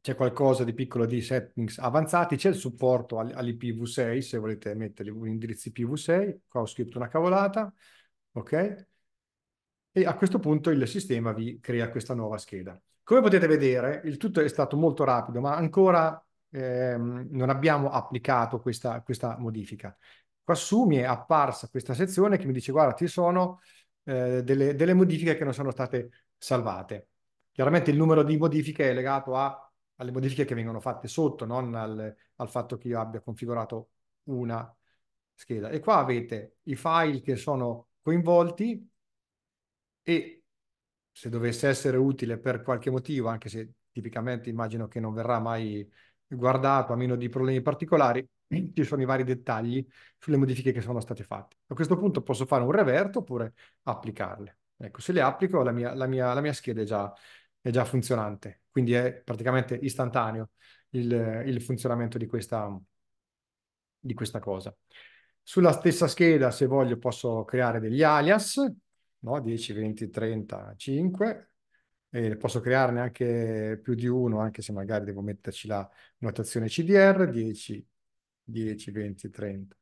c'è qualcosa di piccolo di settings avanzati, c'è il supporto all'IPv6 se volete mettere un indirizzo IPv6, qua ho scritto una cavolata, ok? E a questo punto il sistema vi crea questa nuova scheda. Come potete vedere, il tutto è stato molto rapido, ma ancora ehm, non abbiamo applicato questa, questa, modifica. Qua su mi è apparsa questa sezione che mi dice, guarda, ci sono eh, delle, delle modifiche che non sono state salvate. Chiaramente il numero di modifiche è legato a, alle modifiche che vengono fatte sotto, non al, al fatto che io abbia configurato una scheda. E qua avete i file che sono coinvolti e se dovesse essere utile per qualche motivo, anche se tipicamente immagino che non verrà mai guardato a meno di problemi particolari, *clears throat* ci sono i vari dettagli sulle modifiche che sono state fatte. A questo punto posso fare un reverto oppure applicarle. Ecco, se le applico la mia, la mia, la mia scheda è già, è già, funzionante, quindi è praticamente istantaneo il, il funzionamento di questa, di questa cosa. Sulla stessa scheda, se voglio, posso creare degli alias, no? 10, 20, 30, 5, e posso crearne anche più di uno, anche se magari devo metterci la notazione CDR, 10, 10, 20, 30,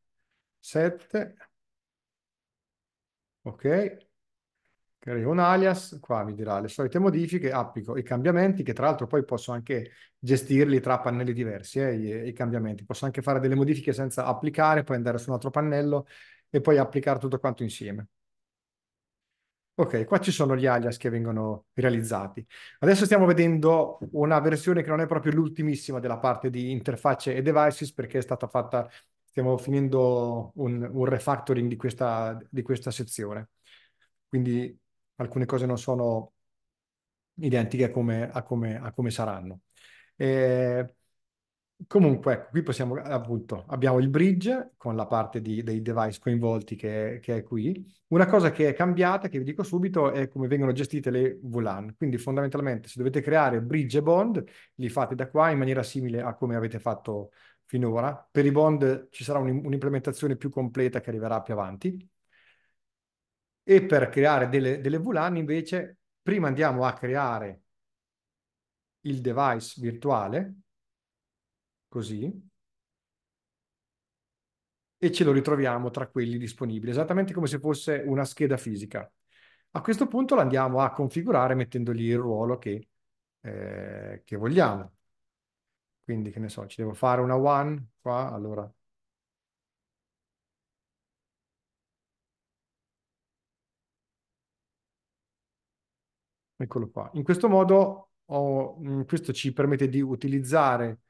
7. Ok, creo un alias, qua mi dirà le solite modifiche, applico i cambiamenti che tra l'altro poi posso anche gestirli tra pannelli diversi, eh, i, i, cambiamenti, posso anche fare delle modifiche senza applicare, poi andare su un altro pannello e poi applicare tutto quanto insieme. Ok, qua ci sono gli alias che vengono realizzati. Adesso stiamo vedendo una versione che non è proprio l'ultimissima della parte di interfacce e devices perché è stata fatta, stiamo finendo un, un refactoring di questa, di questa sezione. Quindi alcune cose non sono identiche a come, a come, a come saranno. E eh, comunque, ecco, qui possiamo, appunto, abbiamo il bridge con la parte di, dei device coinvolti che, che, è qui. Una cosa che è cambiata, che vi dico subito, è come vengono gestite le VLAN. Quindi fondamentalmente se dovete creare bridge e bond, li fate da qua in maniera simile a come avete fatto finora. Per i bond ci sarà un'implementazione più completa che arriverà più avanti e per creare delle, delle VLAN invece, prima andiamo a creare il device virtuale, così, e ce lo ritroviamo tra quelli disponibili, esattamente come se fosse una scheda fisica. A questo punto la andiamo a configurare mettendogli il ruolo che, eh, che vogliamo. Quindi, che ne so, ci devo fare una one qua, allora Eccolo qua. In questo modo ho, mm, questo ci permette di utilizzare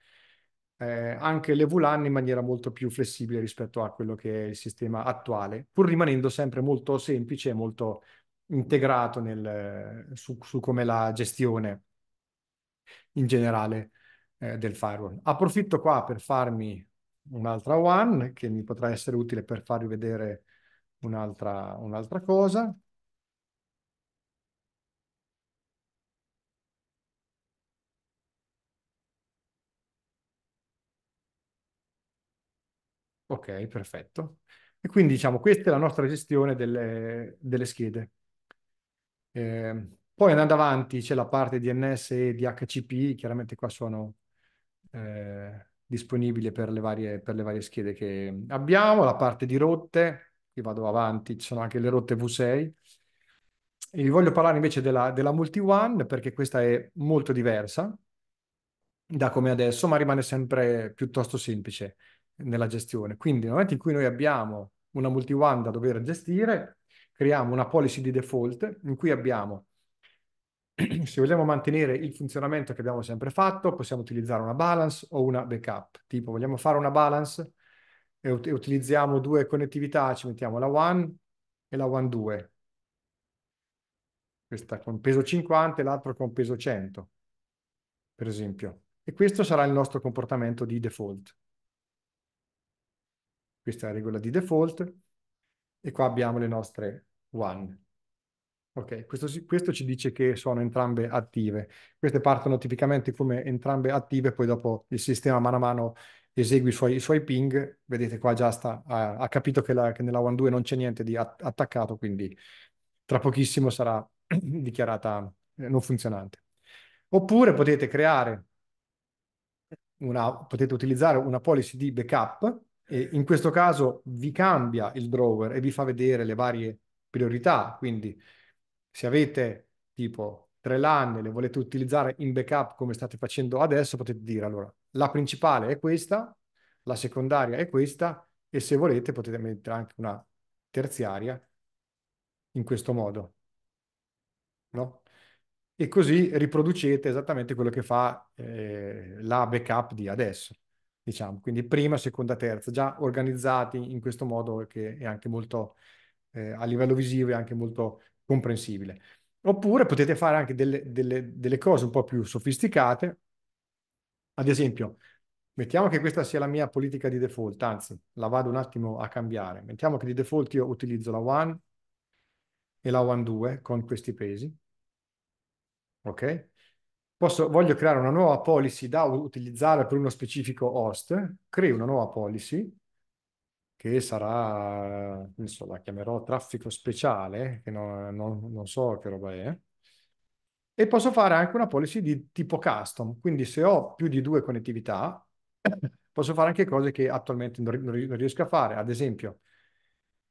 eh, anche le VLAN in maniera molto più flessibile rispetto a quello che è il sistema attuale, pur rimanendo sempre molto semplice e molto integrato nel, su, su come la gestione in generale eh, del firewall. Approfitto qua per farmi un'altra one che mi potrà essere utile per farvi vedere un'altra un cosa. Ok, perfetto. E quindi diciamo, questa è la nostra gestione delle, delle schede. Eh, poi andando avanti c'è la parte DNS e DHCP, chiaramente qua sono eh, disponibili per le, varie, per le, varie, schede che abbiamo, la parte di rotte, qui vado avanti, ci sono anche le rotte V6. E vi voglio parlare invece della, della multi-one perché questa è molto diversa da come adesso, ma rimane sempre piuttosto semplice nella gestione. Quindi nel momento in cui noi abbiamo una multi-one da dover gestire, creiamo una policy di default in cui abbiamo, *clears throat* se vogliamo mantenere il funzionamento che abbiamo sempre fatto, possiamo utilizzare una balance o una backup. Tipo, vogliamo fare una balance e, ut- e utilizziamo due connettività, ci mettiamo la one e la one 2. Questa con peso 50 e l'altra con peso 100, per esempio. E questo sarà il nostro comportamento di default. Questa è la regola di default e qua abbiamo le nostre one. Ok, questo, questo, ci dice che sono entrambe attive. Queste partono tipicamente come entrambe attive, poi dopo il sistema mano a mano esegue i suoi, i suoi ping. Vedete qua già sta, ha, ha capito che, la, che nella One 2 non c'è niente di att attaccato, quindi tra pochissimo sarà *clears throat* dichiarata eh, non funzionante. Oppure potete creare una, potete utilizzare una policy di backup e in questo caso vi cambia il drawer e vi fa vedere le varie priorità, quindi se avete tipo tre LAN e le volete utilizzare in backup come state facendo adesso, potete dire allora la principale è questa, la secondaria è questa e se volete potete mettere anche una terziaria in questo modo. No? E così riproducete esattamente quello che fa eh, la backup di adesso diciamo, quindi prima, seconda, terza, già organizzati in questo modo che è anche molto, eh, a livello visivo, e anche molto comprensibile. Oppure potete fare anche delle, delle, delle cose un po' più sofisticate, ad esempio, mettiamo che questa sia la mia politica di default, anzi, la vado un attimo a cambiare, mettiamo che di default io utilizzo la 1 e la 1-2 con questi pesi, ok? posso, voglio creare una nuova policy da utilizzare per uno specifico host, creo una nuova policy che sarà, so, la chiamerò traffico speciale, che no, no, non so che roba è, e posso fare anche una policy di tipo custom, quindi se ho più di due connettività, posso fare anche cose che attualmente non, riesco a fare, ad esempio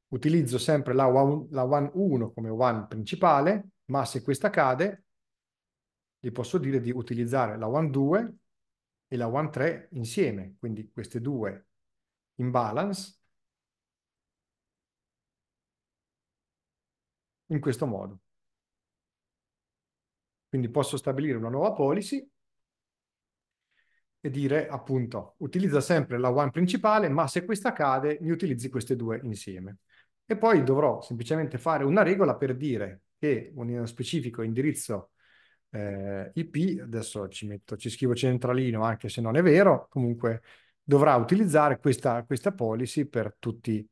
utilizzo sempre la WAN 1 come One principale, ma se questa cade gli posso dire di utilizzare la one 2 e la one 3 insieme, quindi queste due in balance, in questo modo. Quindi posso stabilire una nuova policy e dire appunto utilizza sempre la one principale, ma se questa cade mi utilizzi queste due insieme. E poi dovrò semplicemente fare una regola per dire che un specifico indirizzo eh, IP, adesso ci, metto, ci scrivo centralino anche se non è vero, comunque dovrà utilizzare questa, questa policy per tutti,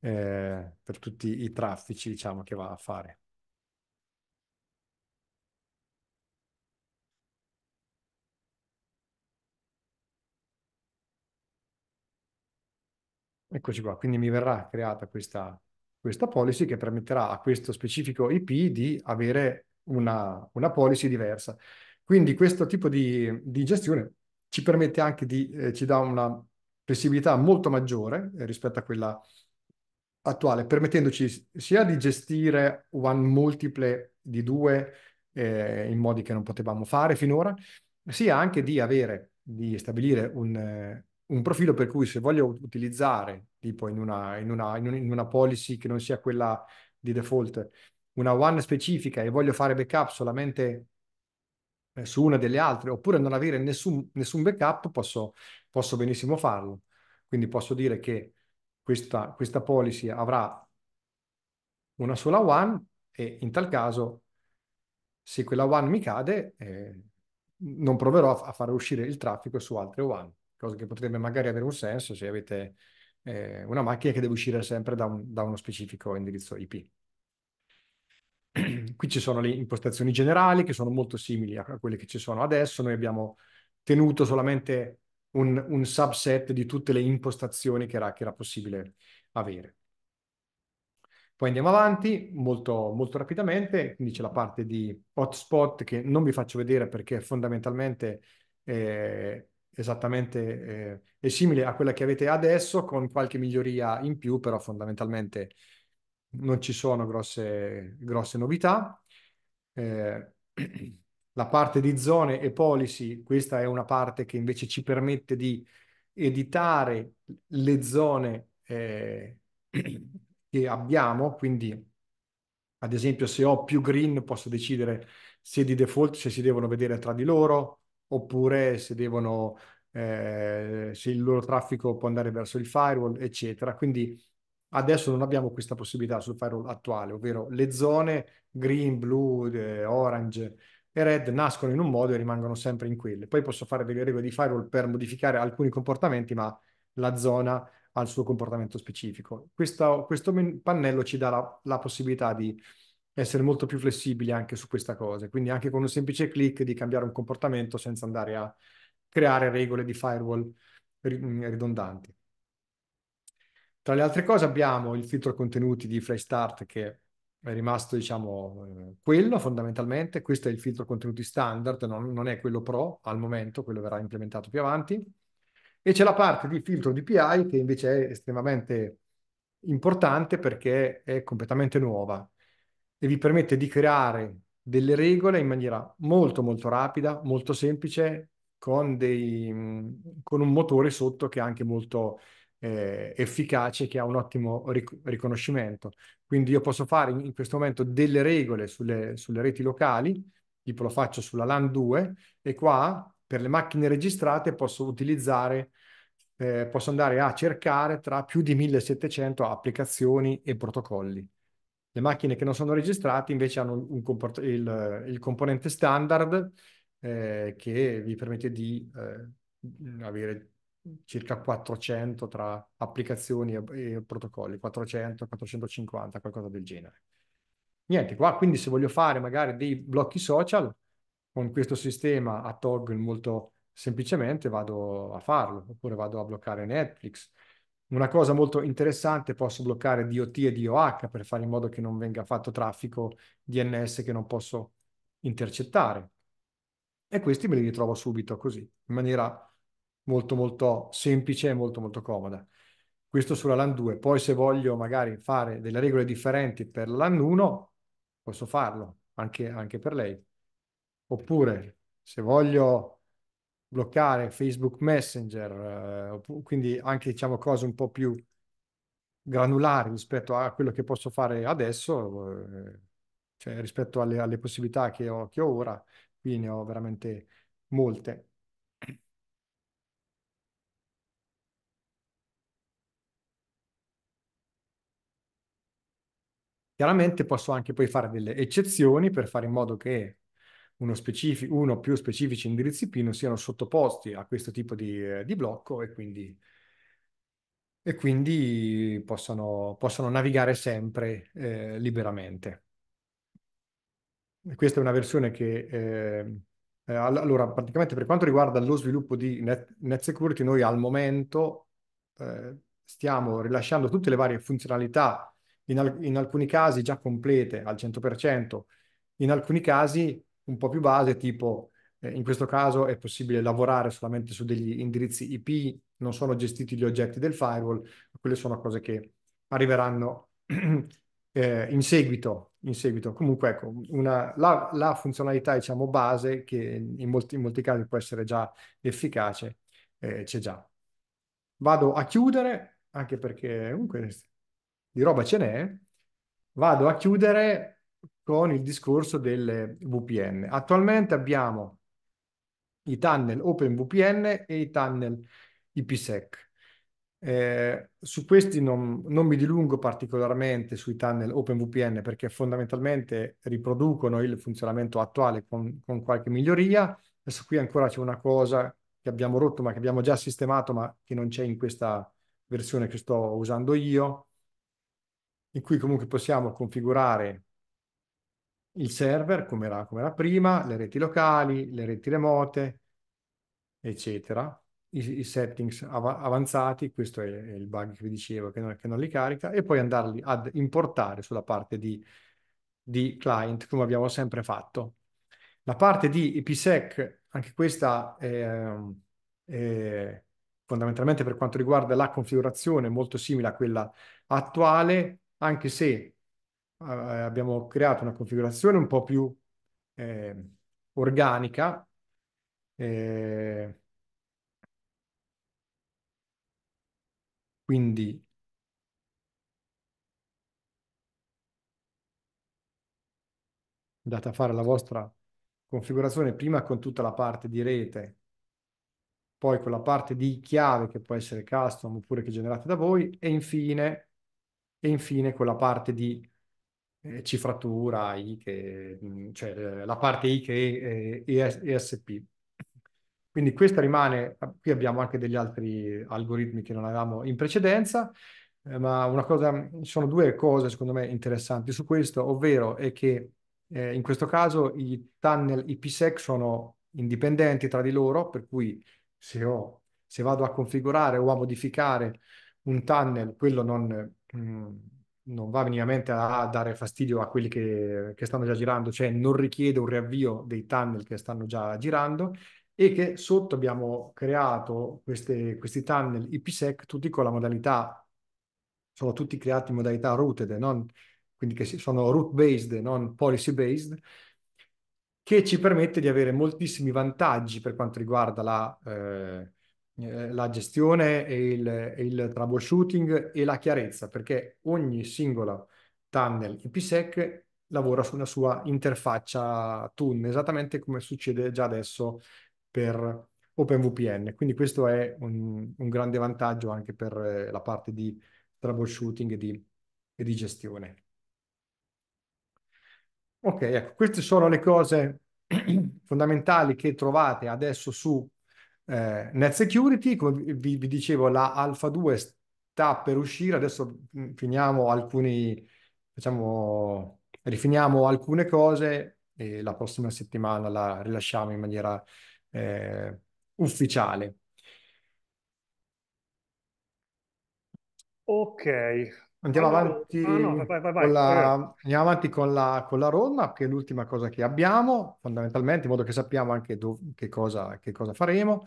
eh, per tutti i traffici diciamo, che va a fare. Eccoci qua, quindi mi verrà creata questa, questa policy che permetterà a questo specifico IP di avere una, una policy diversa. Quindi questo tipo di, di gestione ci permette anche di, eh, ci dà una flessibilità molto maggiore eh, rispetto a quella attuale, permettendoci sia di gestire one multiple di due eh, in modi che non potevamo fare finora, sia anche di avere, di stabilire un, eh, un profilo per cui se voglio utilizzare, tipo in una, in, una, in, un, in una policy che non sia quella di default, una one specifica e voglio fare backup solamente eh, su una delle altre, oppure non avere nessun, nessun backup, posso, posso, benissimo farlo. Quindi posso dire che questa, questa policy avrà una sola one e in tal caso, se quella one mi cade, eh, non proverò a, a far uscire il traffico su altre one, cosa che potrebbe magari avere un senso se avete eh, una macchina che deve uscire sempre da, un, da uno specifico indirizzo IP. Qui ci sono le impostazioni generali che sono molto simili a quelle che ci sono adesso. Noi abbiamo tenuto solamente un, un subset di tutte le impostazioni che era, che era, possibile avere. Poi andiamo avanti molto, molto rapidamente, quindi c'è la parte di hotspot che non vi faccio vedere perché fondamentalmente è esattamente eh, è simile a quella che avete adesso con qualche miglioria in più, però fondamentalmente non ci sono grosse, grosse novità. Eh, *clears throat* la parte di zone e policy, questa è una parte che invece ci permette di editare le zone eh, *clears throat* che abbiamo, quindi ad esempio se ho più green posso decidere se di default se si devono vedere tra di loro oppure se devono eh, se il loro traffico può andare verso il firewall, eccetera. Quindi Adesso non abbiamo questa possibilità sul firewall attuale, ovvero le zone green, blu, eh, orange e red nascono in un modo e rimangono sempre in quelle. Poi posso fare delle regole di firewall per modificare alcuni comportamenti, ma la zona ha il suo comportamento specifico. Questo, questo pannello ci dà la, la possibilità di essere molto più flessibili anche su questa cosa, quindi anche con un semplice click di cambiare un comportamento senza andare a creare regole di firewall mm, ridondanti. Tra le altre cose abbiamo il filtro contenuti di Flystart che è rimasto, diciamo, eh, quello fondamentalmente. Questo è il filtro contenuti standard, non, non è quello pro al momento, quello verrà implementato più avanti. E c'è la parte di filtro DPI che invece è estremamente importante perché è completamente nuova e vi permette di creare delle regole in maniera molto molto rapida, molto semplice, con, dei, con un motore sotto che è anche molto eh, efficace che ha un ottimo ric- riconoscimento. Quindi io posso fare in, questo momento delle regole sulle, sulle, reti locali, tipo lo faccio sulla LAN 2 e qua per le macchine registrate posso utilizzare, eh, posso andare a cercare tra più di 1700 applicazioni e protocolli. Le macchine che non sono registrate invece hanno comport- il, il, componente standard eh, che vi permette di eh, avere circa 400 tra applicazioni e, e protocolli, 400, 450, qualcosa del genere. Niente, qua quindi se voglio fare magari dei blocchi social, con questo sistema a toggle molto semplicemente vado a farlo, oppure vado a bloccare Netflix. Una cosa molto interessante, posso bloccare DOT e DOH per fare in modo che non venga fatto traffico DNS che non posso intercettare. E questi me li ritrovo subito così, in maniera molto molto semplice e molto molto comoda. Questo sulla LAN 2. Poi se voglio magari fare delle regole differenti per la LAN 1, posso farlo anche, anche per lei. Oppure se voglio bloccare Facebook Messenger, eh, quindi anche diciamo cose un po' più granulari rispetto a quello che posso fare adesso, eh, cioè rispetto alle, alle possibilità che ho, che ho ora, qui ne ho veramente molte. Chiaramente posso anche poi fare delle eccezioni per fare in modo che uno, specific- uno più specifici indirizzi IP non siano sottoposti a questo tipo di, eh, di blocco e quindi, e quindi possano, possano, navigare sempre eh, liberamente. Questa è una versione che... Ehm, eh, allora, praticamente per quanto riguarda lo sviluppo di Net, Net Security, noi al momento eh, stiamo rilasciando tutte le varie funzionalità in, al- in alcuni casi già complete al 100%, in alcuni casi un po' più base, tipo eh, in questo caso è possibile lavorare solamente su degli indirizzi IP, non sono gestiti gli oggetti del firewall, quelle sono cose che arriveranno *clears throat* eh, in, seguito, in seguito. Comunque ecco, una, la, la, funzionalità diciamo base che in molti, in molti casi può essere già efficace, eh, c'è già. Vado a chiudere, anche perché comunque di roba ce n'è, vado a chiudere con il discorso delle VPN. Attualmente abbiamo i tunnel OpenVPN e i tunnel IPsec. Eh, su questi non, non, mi dilungo particolarmente sui tunnel OpenVPN perché fondamentalmente riproducono il funzionamento attuale con, con qualche miglioria. Adesso qui ancora c'è una cosa che abbiamo rotto ma che abbiamo già sistemato ma che non c'è in questa versione che sto usando io in cui comunque possiamo configurare il server come era, come era prima, le reti locali, le reti remote, eccetera. I, i settings av avanzati, questo è, è, il bug che vi dicevo che non, che non, li carica, e poi andarli ad importare sulla parte di, di client come abbiamo sempre fatto. La parte di IPsec, anche questa è, ehm, è fondamentalmente per quanto riguarda la configurazione molto simile a quella attuale, anche se eh, abbiamo creato una configurazione un po' più eh, organica, eh, quindi andate a fare la vostra configurazione prima con tutta la parte di rete, poi con la parte di chiave che può essere custom oppure che generate da voi e infine e infine quella parte di eh, cifratura, I mm, cioè eh, la parte I che è eh, ESP. Quindi questa rimane, ah, qui abbiamo anche degli altri algoritmi che non avevamo in precedenza, eh, ma una cosa, sono due cose secondo me interessanti su questo, ovvero è che eh, in questo caso i tunnel IPsec sono indipendenti tra di loro, per cui se, ho, se vado a configurare o a modificare un tunnel, quello non, Mm, non va minimamente a dare fastidio a quelli che, che stanno già girando, cioè non richiede un riavvio dei tunnel che stanno già girando e che sotto abbiamo creato queste, questi tunnel IPsec tutti con la modalità, sono tutti creati in modalità rooted, non, quindi che sono root based, non policy based, che ci permette di avere moltissimi vantaggi per quanto riguarda la, eh, eh, la gestione e il, il, troubleshooting e la chiarezza, perché ogni singola tunnel IPsec lavora sulla sua interfaccia tunnel, esattamente come succede già adesso per OpenVPN. Quindi questo è un, un grande vantaggio anche per eh, la parte di troubleshooting e di, e di gestione. Ok, ecco, queste sono le cose *clears throat* fondamentali che trovate adesso su eh, Net Security, come vi, vi, dicevo, la Alpha 2 sta per uscire, adesso mm, finiamo alcuni, diciamo, rifiniamo alcune cose e la prossima settimana la rilasciamo in maniera eh, ufficiale. Ok, Andiamo avanti, con la, andiamo avanti con la, con la roadmap, che è l'ultima cosa che abbiamo, fondamentalmente, in modo che sappiamo anche do, che, cosa, che cosa faremo.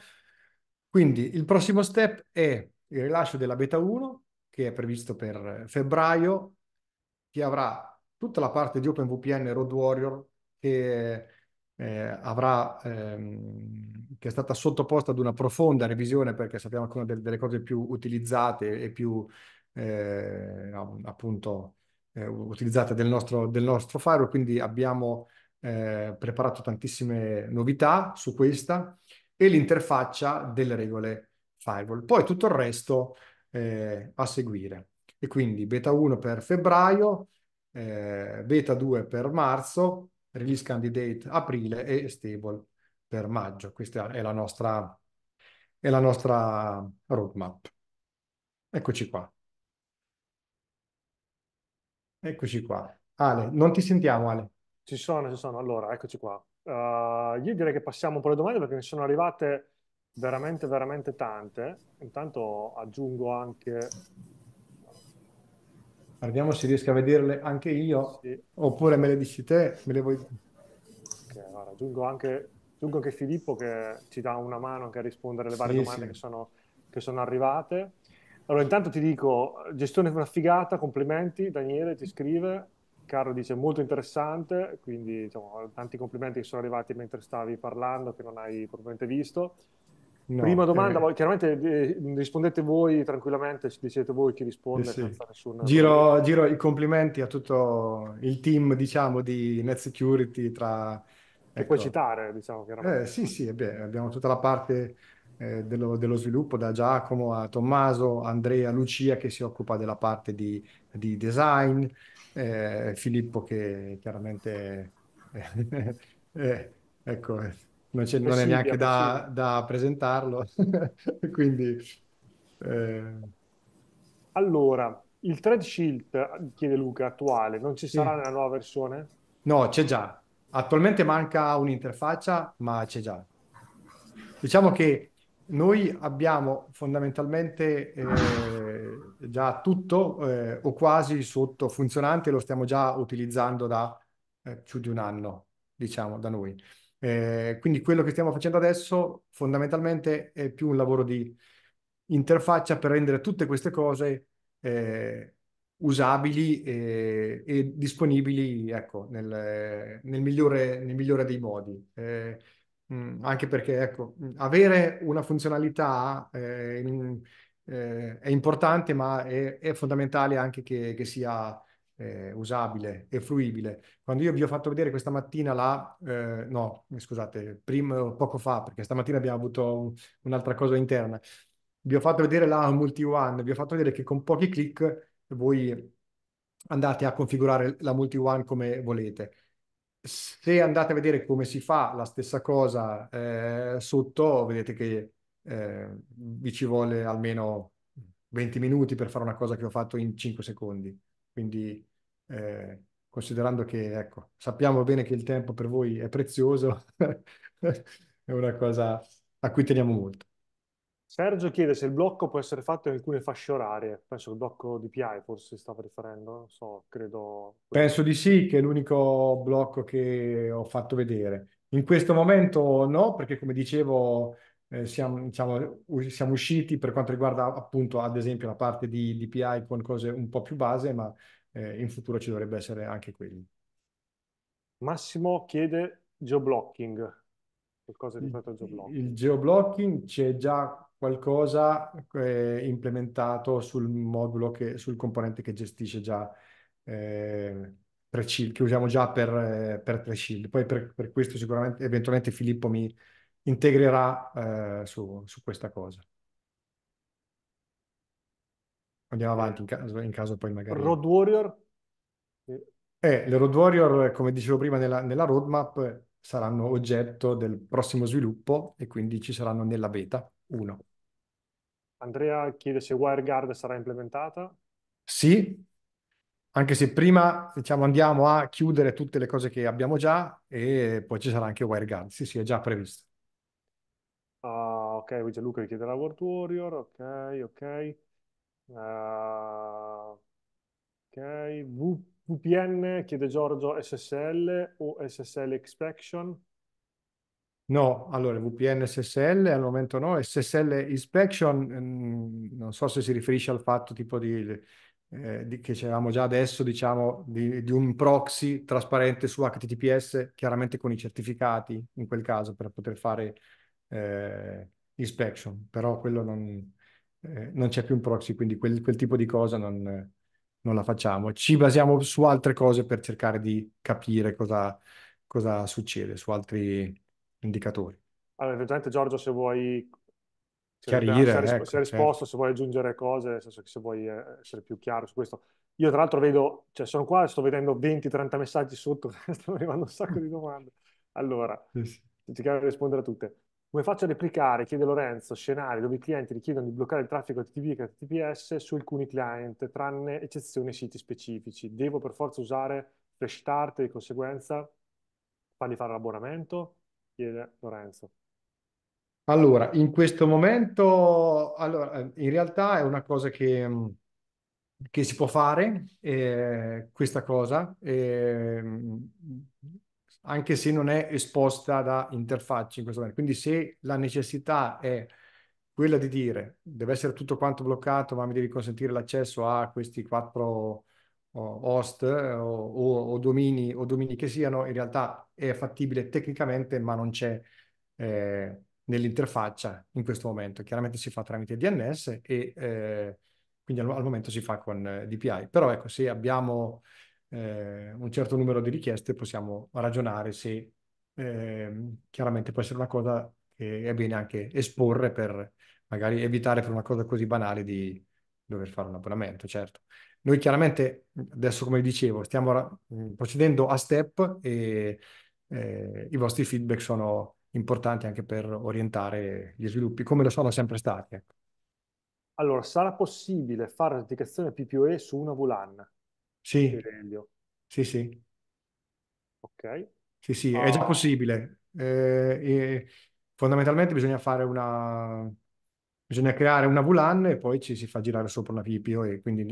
Quindi il prossimo step è il rilascio della beta 1, che è previsto per febbraio, che avrà tutta la parte di OpenVPN Road Warrior che, eh, avrà, ehm, che è stata sottoposta ad una profonda revisione perché sappiamo che è una delle cose più utilizzate e più eh, um, appunto eh, utilizzate del nostro, del nostro firewall, quindi abbiamo eh, preparato tantissime novità su questa e l'interfaccia delle regole firewall. Poi tutto il resto eh, a seguire. E quindi beta 1 per febbraio, eh, beta 2 per marzo, release candidate aprile e stable per maggio. Questa è la nostra, è la nostra roadmap. Eccoci qua. Eccoci qua. Ale, non ti sentiamo, Ale. Ci sono, ci sono. Allora, eccoci qua. Uh, io direi che passiamo un po' le domande perché ne sono arrivate veramente, veramente tante. Intanto aggiungo anche... Guardiamo se riesco a vederle anche io, sì. oppure me le dici te, me le vuoi... Okay, allora, aggiungo, anche, aggiungo anche Filippo che ci dà una mano anche a rispondere alle varie sì, domande sì. Che, sono, che sono arrivate. Allora, intanto ti dico, gestione una figata, complimenti, Daniele ti scrive, Carlo dice molto interessante, quindi diciamo, tanti complimenti che sono arrivati mentre stavi parlando, che non hai probabilmente visto. No, Prima eh. domanda, eh... chiaramente rispondete voi tranquillamente, ci voi chi risponde. Eh sì. nessuna... giro, giro, i complimenti a tutto il team, diciamo, di Net Security tra... Che ecco... puoi citare, diciamo, chiaramente. Eh, sì, sì, abbiamo tutta la parte eh, dello, dello, sviluppo, da Giacomo a Tommaso, Andrea, Lucia che si occupa della parte di, di design, eh, Filippo che chiaramente... Eh, *laughs* eh, ecco, non, non è neanche da, da presentarlo, *laughs* quindi... Eh. Allora, il thread shield, chiede Luca, attuale, non ci sarà sì. nella nuova versione? No, c'è già. Attualmente manca un'interfaccia, ma c'è già. Diciamo che noi abbiamo fondamentalmente eh, già tutto eh, o quasi sotto funzionante, lo stiamo già utilizzando da eh, più di un anno, diciamo, da noi. Eh, quindi quello che stiamo facendo adesso fondamentalmente è più un lavoro di interfaccia per rendere tutte queste cose eh, usabili e, eh, e, disponibili ecco, nel, nel, migliore, nel, migliore, dei modi. Eh, Mm, anche perché, ecco, mm, avere una funzionalità eh, in, eh, è importante, ma è, è fondamentale anche che, che sia eh, usabile e fruibile. Quando io vi ho fatto vedere questa mattina la, eh, no, eh, scusate, prima, poco fa, perché stamattina abbiamo avuto un, un'altra cosa interna, vi ho fatto vedere la multi-one, vi ho fatto vedere che con pochi clic voi andate a configurare la multi-one come volete se andate a vedere come si fa la stessa cosa eh, sotto, vedete che eh, vi ci vuole almeno 20 minuti per fare una cosa che ho fatto in 5 secondi. Quindi eh, considerando che, ecco, sappiamo bene che il tempo per voi è prezioso, *laughs* è una cosa a cui teniamo molto. Sergio chiede se il blocco può essere fatto in alcune fasce orarie, penso il blocco DPI forse si stava riferendo, non so, credo... Penso di sì, che è l'unico blocco che ho fatto vedere. In questo momento no, perché come dicevo eh, siamo, diciamo, siamo, usciti per quanto riguarda appunto ad esempio la parte di DPI con cose un po' più base, ma eh, in futuro ci dovrebbe essere anche quelli. Massimo chiede geoblocking. Qualcosa rispetto al geoblocking. Il geoblocking c'è già qualcosa eh, implementato sul modulo, che, sul componente che gestisce già eh, Shield, che usiamo già per, eh, per Preshield. Poi per, per, questo sicuramente, eventualmente Filippo mi integrerà eh, su, su, questa cosa. Andiamo eh, avanti in caso, in caso poi magari... Road Warrior? Eh, le Road Warrior, come dicevo prima nella, nella roadmap, saranno oggetto del prossimo sviluppo e quindi ci saranno nella beta. 1. Andrea chiede se WireGuard sarà implementata. Sì, anche se prima diciamo, andiamo a chiudere tutte le cose che abbiamo già e poi ci sarà anche WireGuard. Sì, sì, è già previsto. Uh, ok, Luca che chiede la World Warrior, ok, ok. Uh, ok, VPN chiede Giorgio SSL o SSL Extraction. No, allora VPN SSL al momento no, SSL Inspection mh, ehm, non so se si riferisce al fatto tipo di, eh, di che c'eravamo già adesso, diciamo, di, di, un proxy trasparente su HTTPS, chiaramente con i certificati in quel caso per poter fare eh, inspection, però quello non, eh, non c'è più un proxy, quindi quel, quel tipo di cosa non, non la facciamo. Ci basiamo su altre cose per cercare di capire cosa, cosa succede, su altri indicatori. Allora, eventualmente Giorgio, se vuoi se chiarire, se, ecco, se hai risposto, certo. se vuoi aggiungere cose, nel senso che se vuoi eh, essere più chiaro su questo. Io tra l'altro vedo, cioè sono qua e sto vedendo 20-30 messaggi sotto, *laughs* stanno arrivando un sacco di domande. Allora, sì, sì. cercare di rispondere a tutte. Come faccio a replicare, chiede Lorenzo, scenari dove i clienti richiedono di bloccare il traffico HTTP e HTTPS su alcuni client, tranne eccezioni siti specifici? Devo per forza usare Fresh Start e di conseguenza fargli fare l'abbonamento? chiede Lorenzo. Allora, in questo momento, allora, eh, in realtà è una cosa che, mm, che si può fare, eh, questa cosa, eh, anche se non è esposta da interfacce in questo momento. Quindi se la necessità è quella di dire deve essere tutto quanto bloccato, ma mi devi consentire l'accesso a questi quattro host eh, o, o, o, domini, o domini che siano, in realtà è fattibile tecnicamente, ma non c'è eh, nell'interfaccia in questo momento. Chiaramente si fa tramite DNS e eh, quindi al, al, momento si fa con eh, DPI. Però ecco, se abbiamo eh, un certo numero di richieste possiamo ragionare se ehm, chiaramente può essere una cosa che è bene anche esporre per magari evitare per una cosa così banale di dover fare un abbonamento, certo. Noi chiaramente, adesso come dicevo, stiamo mm, procedendo a step e eh, i vostri feedback sono importanti anche per orientare gli sviluppi, come lo sono sempre stati. Ecco. Allora, sarà possibile fare l'applicazione PPOE su una VLAN? Sì. Sì, sì. Ok. Sì, sì, oh. è già ah. possibile. Eh, fondamentalmente bisogna fare una... Bisogna creare una VLAN e poi ci si fa girare sopra una PPOE, quindi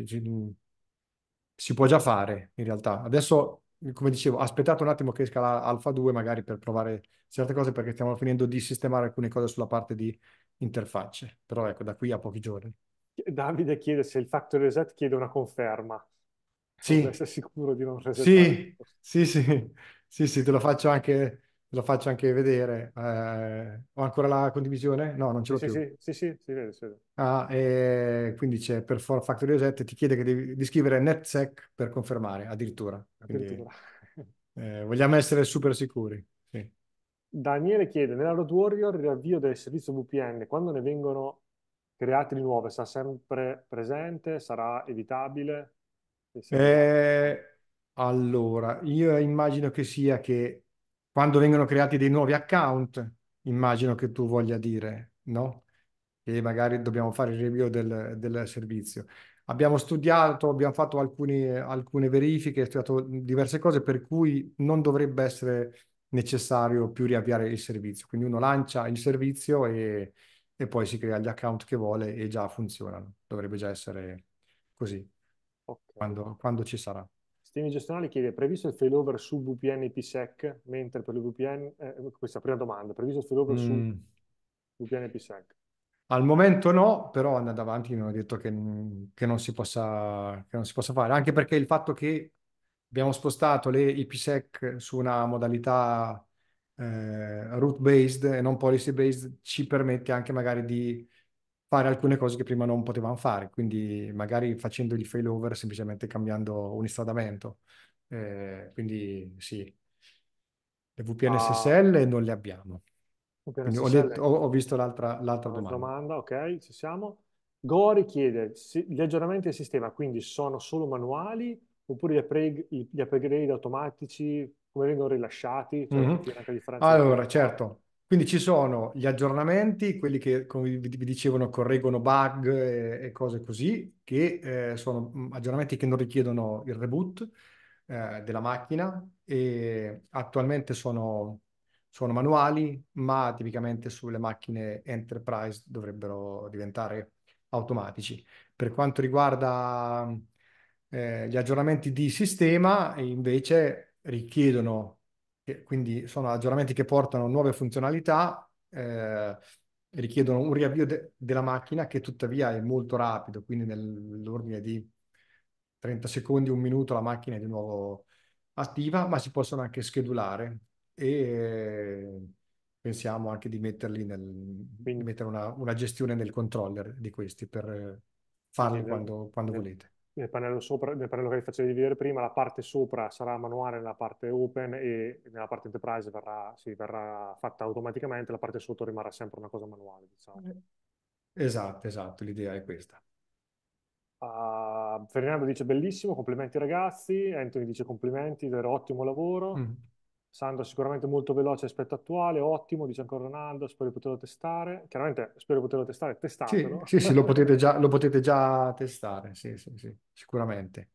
si può già fare in realtà. Adesso, come dicevo, aspettate un attimo che esca l'Alfa 2 magari per provare certe cose perché stiamo finendo di sistemare alcune cose sulla parte di interfacce, però ecco, da qui a pochi giorni. Davide chiede se il factory reset chiede una conferma. Sì. Essere sicuro di non resettare. Sì, sì, sì, sì, sì, te lo faccio anche la faccio anche vedere. Eh, ho ancora la condivisione? No, non ce l'ho sì, più. Sì, sì, sì, si vede, si vede. Ah, e quindi c'è per For Factory Reset ti chiede devi, di scrivere NetSec per confermare, addirittura. addirittura. *laughs* eh, vogliamo essere super sicuri. Sì. Daniele chiede, nella Road Warrior il riavvio del servizio VPN, quando ne vengono creati di nuove, sarà sempre presente? Sarà evitabile? Eh, allora, io immagino che sia che quando vengono creati dei nuovi account, immagino che tu voglia dire, no? E magari dobbiamo fare il review del, del servizio. Abbiamo studiato, abbiamo fatto alcuni, alcune verifiche, studiato diverse cose, per cui non dovrebbe essere necessario più riavviare il servizio. Quindi uno lancia il servizio e, e poi si crea gli account che vuole e già funzionano. Dovrebbe già essere così okay. quando, quando ci sarà. Sistemi gestionali chiede, è previsto il failover su VPN IPsec, mentre per le VPN, eh, questa è la prima domanda, è previsto il failover mm. su VPN IPsec? Al momento no, però andando avanti mi hanno detto che, che, non possa, che, non si possa, fare, anche perché il fatto che abbiamo spostato le IPsec su una modalità eh, root-based e non policy-based ci permette anche magari di fare alcune cose che prima non potevamo fare, quindi magari facendo il failover semplicemente cambiando un instradamento. Eh, quindi sì, le VPN SSL ah. non le abbiamo. Ho, detto, ho, ho, visto l'altra, l'altra domanda. domanda. Ok, ci siamo. Gori chiede, si, gli aggiornamenti del sistema quindi sono solo manuali oppure gli, upgrade, gli upgrade automatici come vengono rilasciati? Cioè, mm-hmm. Allora, certo, quindi ci sono gli aggiornamenti, quelli che, come vi dicevano, correggono bug e, e cose così, che eh, sono mm, aggiornamenti che non richiedono il reboot eh, della macchina e attualmente sono, sono, manuali, ma tipicamente sulle macchine enterprise dovrebbero diventare automatici. Per quanto riguarda eh, gli aggiornamenti di sistema, invece richiedono quindi sono aggiornamenti che portano nuove funzionalità, eh, richiedono un riavvio de- della macchina che tuttavia è molto rapido, quindi nell'ordine di 30 secondi, un minuto la macchina è di nuovo attiva, ma si possono anche schedulare e pensiamo anche di metterli nel, quindi, mettere una, una, gestione nel controller di questi per eh, farli quando, quando volete nel pannello, sopra, nel pannello che vi facevi vedere prima, la parte sopra sarà manuale nella parte open e nella parte enterprise verrà, sì, verrà fatta automaticamente, la parte sotto rimarrà sempre una cosa manuale. Diciamo. Eh. Esatto, esatto, l'idea è questa. Uh, ah, Fernando dice bellissimo, complimenti ragazzi, Anthony dice complimenti, vero ottimo lavoro. Mm. Sandro sicuramente molto veloce rispetto attuale, ottimo, dice ancora Ronaldo, spero di poterlo testare. Chiaramente spero di poterlo testare, testatelo. Sì, sì, sì lo, *laughs* potete già, lo, potete già, testare, sì, sì, sì, sicuramente.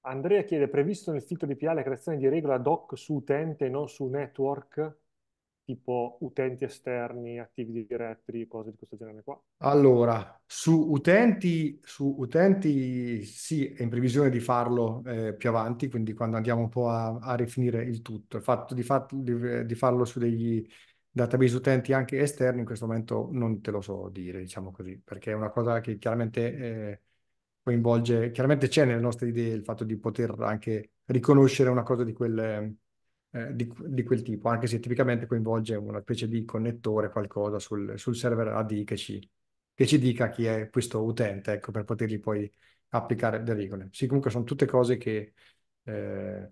Andrea chiede, previsto nel filtro DPA la creazione di regole ad hoc su utente e non su network? tipo utenti esterni, attivi Directory, cose di questo genere qua? Allora, su utenti, su utenti sì, è in previsione di farlo eh, più avanti, quindi quando andiamo un po' a, a rifinire il tutto. Il fatto di, fatto di, di farlo su degli database utenti anche esterni in questo momento non te lo so dire, diciamo così, perché è una cosa che chiaramente eh, coinvolge, chiaramente c'è nelle nostre idee il fatto di poter anche riconoscere una cosa di quel eh, di, di, quel tipo, anche se tipicamente coinvolge una specie di connettore, qualcosa sul, sul server AD che ci, che ci, dica chi è questo utente, ecco, per potergli poi applicare le regole. Sì, comunque sono tutte cose che, eh,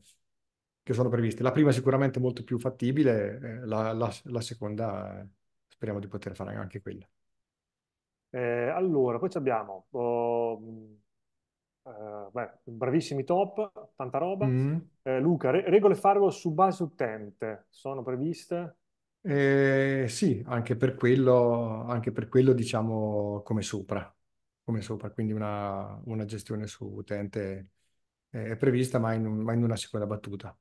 che sono previste. La prima è sicuramente molto più fattibile, eh, la, la, la, seconda eh, speriamo di poter fare anche quella. Eh, allora, poi abbiamo... Oh eh, beh, bravissimi top, tanta roba. Mm-hmm. Eh, Luca, re- regole firewall su base utente sono previste? Eh, sì, anche per quello, anche per quello diciamo come sopra, come sopra quindi una, una gestione su utente è prevista ma in, un, ma in, una seconda battuta.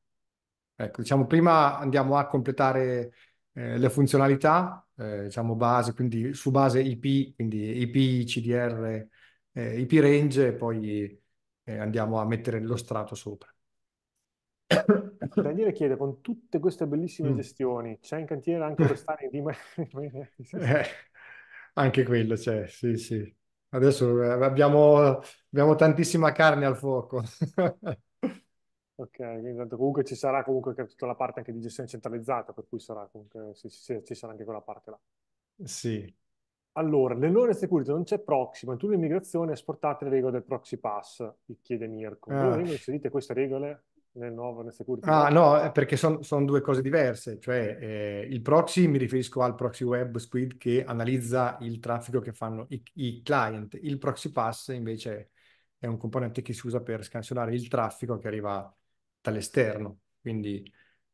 Ecco, diciamo prima andiamo a completare eh, le funzionalità, eh, diciamo base, quindi su base IP, quindi IP, CDR, eh, i pirange e poi eh, andiamo a mettere lo strato sopra. *coughs* Daniele chiede, con tutte queste bellissime mm. gestioni, c'è in cantiere anche quest'anno *laughs* di eh, Anche quello c'è, sì, sì. Adesso eh, abbiamo, abbiamo tantissima carne al fuoco. *laughs* Ok, intanto comunque ci sarà comunque tutta la parte anche di gestione centralizzata, per cui sarà comunque, sì, sì, ci sarà anche quella parte là. Sì, allora, nell'ore security non c'è proxy, ma in tutta l'immigrazione esportate le regole del proxy pass, gli chiede Mirko. Ah. inserite queste regole nel nuovo nel security Ah, pass? no, perché sono son due cose diverse. Cioè, eh, il proxy, mi riferisco al proxy web Squid che analizza il traffico che fanno i, i client. Il proxy pass, invece, è un componente che si usa per scansionare il traffico che arriva dall'esterno. Quindi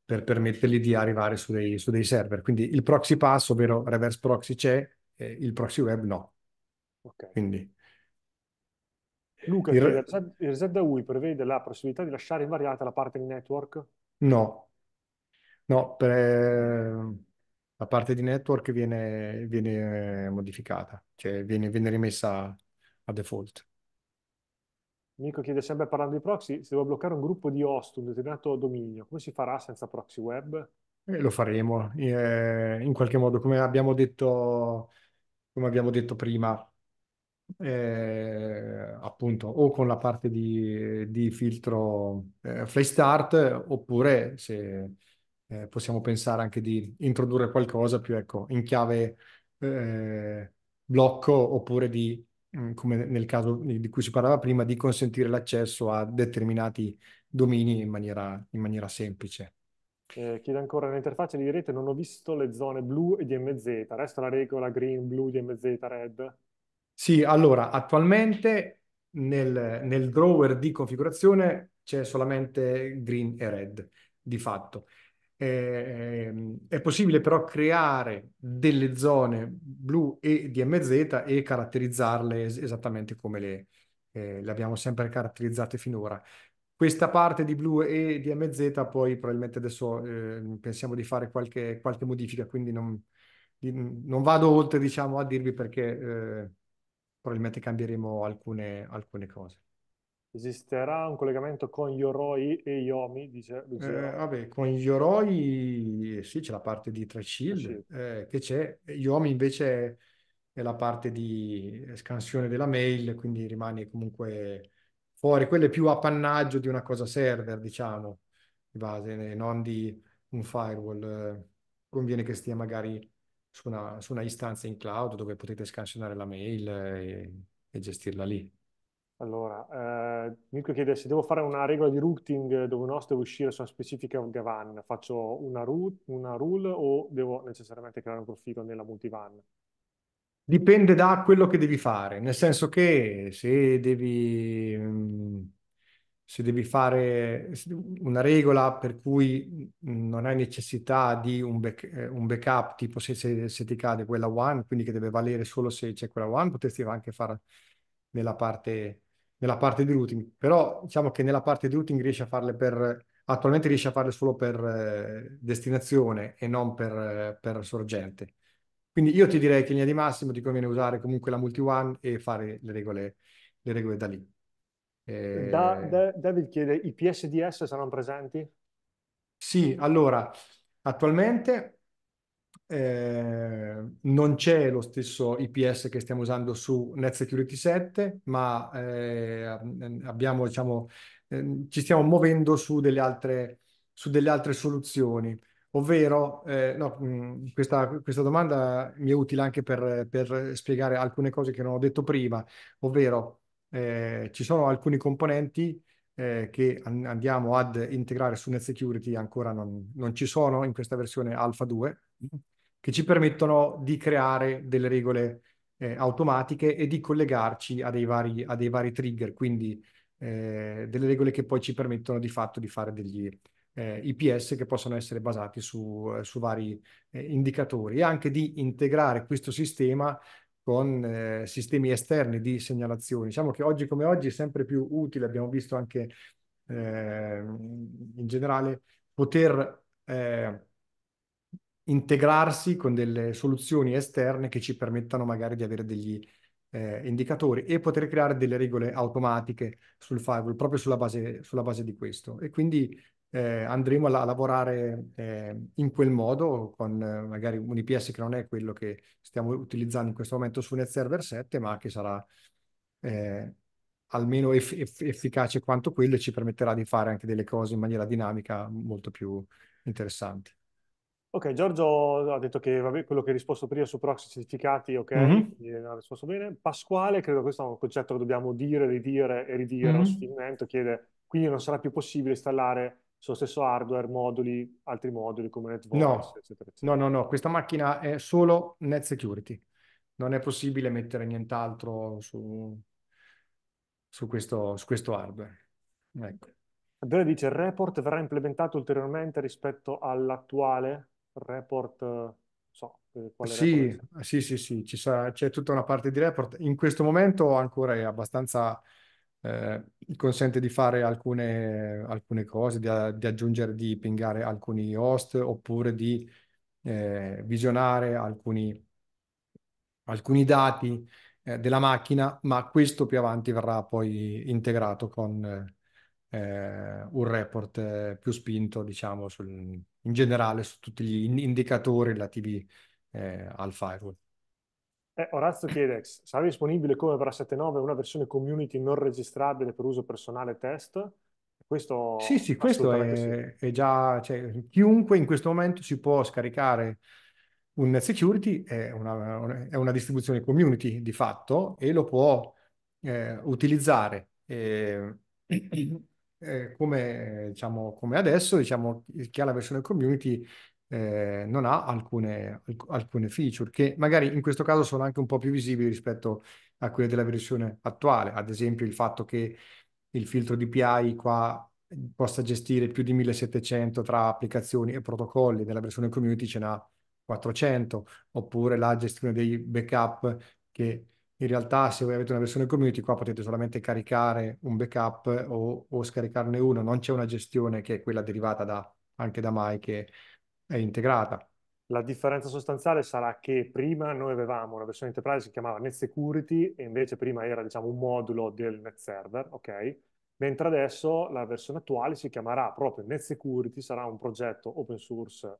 per permettergli di arrivare su dei, su dei server. Quindi il proxy pass, ovvero reverse proxy, c'è, eh, il proxy web no. Okay. Quindi, Luca, il, reset da UI prevede la possibilità di lasciare invariata la parte di network? No, no, per, eh, la parte di network viene, viene eh, modificata, cioè viene, viene rimessa a default. Nico chiede sempre parlando di proxy, se devo bloccare un gruppo di host, un determinato dominio, come si farà senza proxy web? Eh, lo faremo eh, in qualche modo, come abbiamo detto come abbiamo detto prima, eh, appunto o con la parte di, di filtro eh, Fly Start oppure se eh, possiamo pensare anche di introdurre qualcosa più ecco, in chiave eh, blocco oppure di, mm, come nel caso di cui si parlava prima, di consentire l'accesso a determinati domini in maniera, in maniera semplice. Eh, chiede ancora nell'interfaccia di rete non ho visto le zone blu e DMZ, resta la regola green, blu, DMZ, red? Sì, allora attualmente nel, nel drawer di configurazione c'è solamente green e red di fatto. Eh, è possibile però creare delle zone blu e DMZ e caratterizzarle es esattamente come le, eh, le abbiamo sempre caratterizzate finora. Questa parte di blu e di MZ poi probabilmente adesso eh, pensiamo di fare qualche, qualche modifica, quindi non, di, non, vado oltre diciamo, a dirvi perché eh, probabilmente cambieremo alcune, alcune cose. Esisterà un collegamento con Yoroi e Yomi? Dice, dice... Eh, vabbè, con Yoroi eh, sì, c'è la parte di Threshield eh, che c'è. Yomi invece è la parte di scansione della mail, quindi rimane comunque fuori, quello è più appannaggio di una cosa server, diciamo, di base, eh, non di un firewall. Eh. Conviene che stia magari su una, su una istanza in cloud dove potete scansionare la mail e, eh, e gestirla lì. Allora, eh, Mirko chiede se devo fare una regola di routing dove un host deve uscire su una specifica van, faccio una, root, una rule o devo necessariamente creare un profilo nella multivan? dipende da quello che devi fare, nel senso che se devi, se devi fare una regola per cui non hai necessità di un, back, eh, un backup, tipo se, se, se, ti cade quella one, quindi che deve valere solo se c'è quella one, potresti anche fare nella parte, nella parte di routing, però diciamo che nella parte di routing riesci a farle per... Attualmente riesce a farle solo per eh, destinazione e non per, per sorgente quindi io ti direi che in linea di massimo ti conviene usare comunque la multi-one e fare le regole, le regole da lì. E... Da, eh, da, David chiede, i PSDS saranno presenti? Sì, allora, attualmente eh, non c'è lo stesso IPS che stiamo usando su Net Security 7, ma eh, abbiamo, diciamo, eh, ci stiamo muovendo su delle altre, su delle altre soluzioni. Ovvero, eh, no, mm, questa, questa, domanda mi è utile anche per, per, spiegare alcune cose che non ho detto prima, ovvero eh, ci sono alcuni componenti eh, che an- andiamo ad integrare su NetSecurity, ancora non, non ci sono in questa versione Alpha 2, che ci permettono di creare delle regole eh, automatiche e di collegarci a dei vari, a dei vari trigger, quindi eh, delle regole che poi ci permettono di fatto di fare degli, eh, IPS che possono essere basati su, eh, su vari eh, indicatori e anche di integrare questo sistema con eh, sistemi esterni di segnalazione. Diciamo che oggi come oggi è sempre più utile, abbiamo visto anche ehm, in generale, poter eh, integrarsi con delle soluzioni esterne che ci permettano magari di avere degli eh, indicatori e poter creare delle regole automatiche sul firewall proprio sulla base, sulla base di questo. E quindi eh, andremo a, a lavorare eh, in quel modo con eh, magari un IPS che non è quello che stiamo utilizzando in questo momento su Net Server 7, ma che sarà eh, almeno eff eff efficace quanto quello e ci permetterà di fare anche delle cose in maniera dinamica molto più interessanti. Ok, Giorgio ha detto che vabbè, quello che hai risposto prima su proxy certificati, ok, mm -hmm. ha risposto bene. Pasquale, credo questo sia un concetto che dobbiamo dire, ridire e ridire mm -hmm. allo sfinimento, chiede quindi non sarà più possibile installare sullo stesso hardware moduli, altri moduli come NetVoice, no, eccetera, eccetera. No, no, no, questa macchina è solo Net Security. Non è possibile mettere nient'altro su, su, questo, su questo, hardware. Ecco. Adriano dice, il report verrà implementato ulteriormente rispetto all'attuale report... So, eh, sì, report sì, sì, sì, ci sarà, c'è tutta una parte di report. In questo momento ancora è abbastanza eh, consente di fare alcune, alcune cose, di, di, aggiungere, di pingare alcuni host oppure di eh, visionare alcuni, alcuni dati eh, della macchina, ma questo più avanti verrà poi integrato con eh, un report eh, più spinto, diciamo, sul, in generale su tutti gli indicatori relativi eh, al firewall. Eh, Orazio chiede, sarà disponibile come per la 7.9 una versione community non registrabile per uso personale test? Questo sì, sì, questo è, sì. è già, cioè, chiunque in questo momento si può scaricare un security, è una, è una distribuzione community di fatto e lo può eh, utilizzare ehm, *clears throat* eh, come, diciamo, come adesso, diciamo, chi ha la versione community eh, non ha alcune, alc- alcune feature che magari in questo caso sono anche un po' più visibili rispetto a quelle della versione attuale, ad esempio il fatto che il filtro DPI qua eh, possa gestire più di 1700 tra applicazioni e protocolli, nella versione community ce n'ha 400, oppure la gestione dei backup che in realtà se voi avete una versione community qua potete solamente caricare un backup o, o scaricarne uno, non c'è una gestione che è quella derivata da, anche da Mike. che è integrata. La differenza sostanziale sarà che prima noi avevamo una versione enterprise che si chiamava NetSecurity e invece prima era diciamo, un modulo del Net Server, ok? Mentre adesso la versione attuale si chiamerà proprio NetSecurity, sarà un progetto open source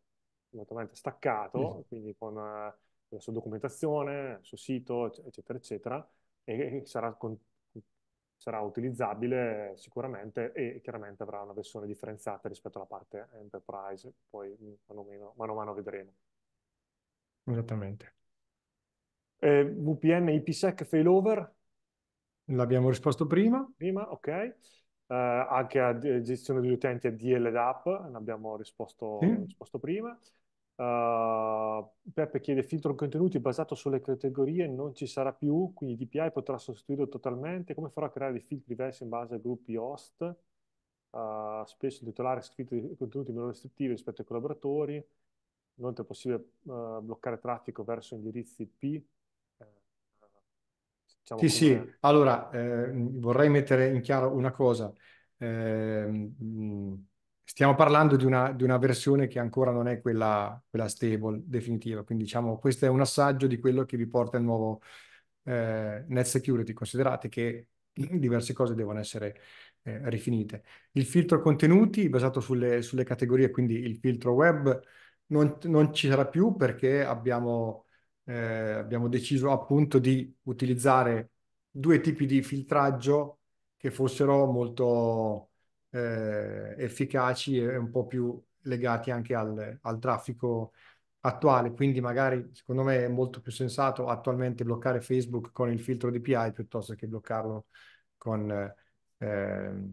completamente staccato, mm. quindi con eh, la sua documentazione, il suo sito, eccetera, eccetera, e sarà con sarà utilizzabile sicuramente e chiaramente avrà una versione differenziata rispetto alla parte enterprise, poi mm, mano a mano, mano, a mano vedremo. Esattamente. Eh, VPN IPsec failover? L'abbiamo risposto prima. Prima, ok. Eh, anche a eh, gestione degli utenti a DLDAP, ne abbiamo risposto, sì. risposto prima. Uh, Peppe chiede filtro contenuti basato sulle categorie, non ci sarà più, quindi DPI potrà sostituirlo totalmente. Come farò a creare dei filtri diversi in base a gruppi host? Uh, spesso il titolare ha scritto contenuti meno restrittivi rispetto ai collaboratori, Inoltre è possibile uh, bloccare traffico verso indirizzi IP. Diciamo sì, sì, allora eh, vorrei mettere in chiaro una cosa. Eh, mh, stiamo parlando di una, di una, versione che ancora non è quella, quella, stable definitiva, quindi diciamo questo è un assaggio di quello che vi porta il nuovo eh, Net Security, considerate che diverse cose devono essere eh, rifinite. Il filtro contenuti basato sulle, sulle categorie, quindi il filtro web, non, non ci sarà più perché abbiamo, eh, abbiamo deciso appunto di utilizzare due tipi di filtraggio che fossero molto eh, efficaci e un po' più legati anche al, al traffico attuale. Quindi magari secondo me è molto più sensato attualmente bloccare Facebook con il filtro DPI piuttosto che bloccarlo con eh,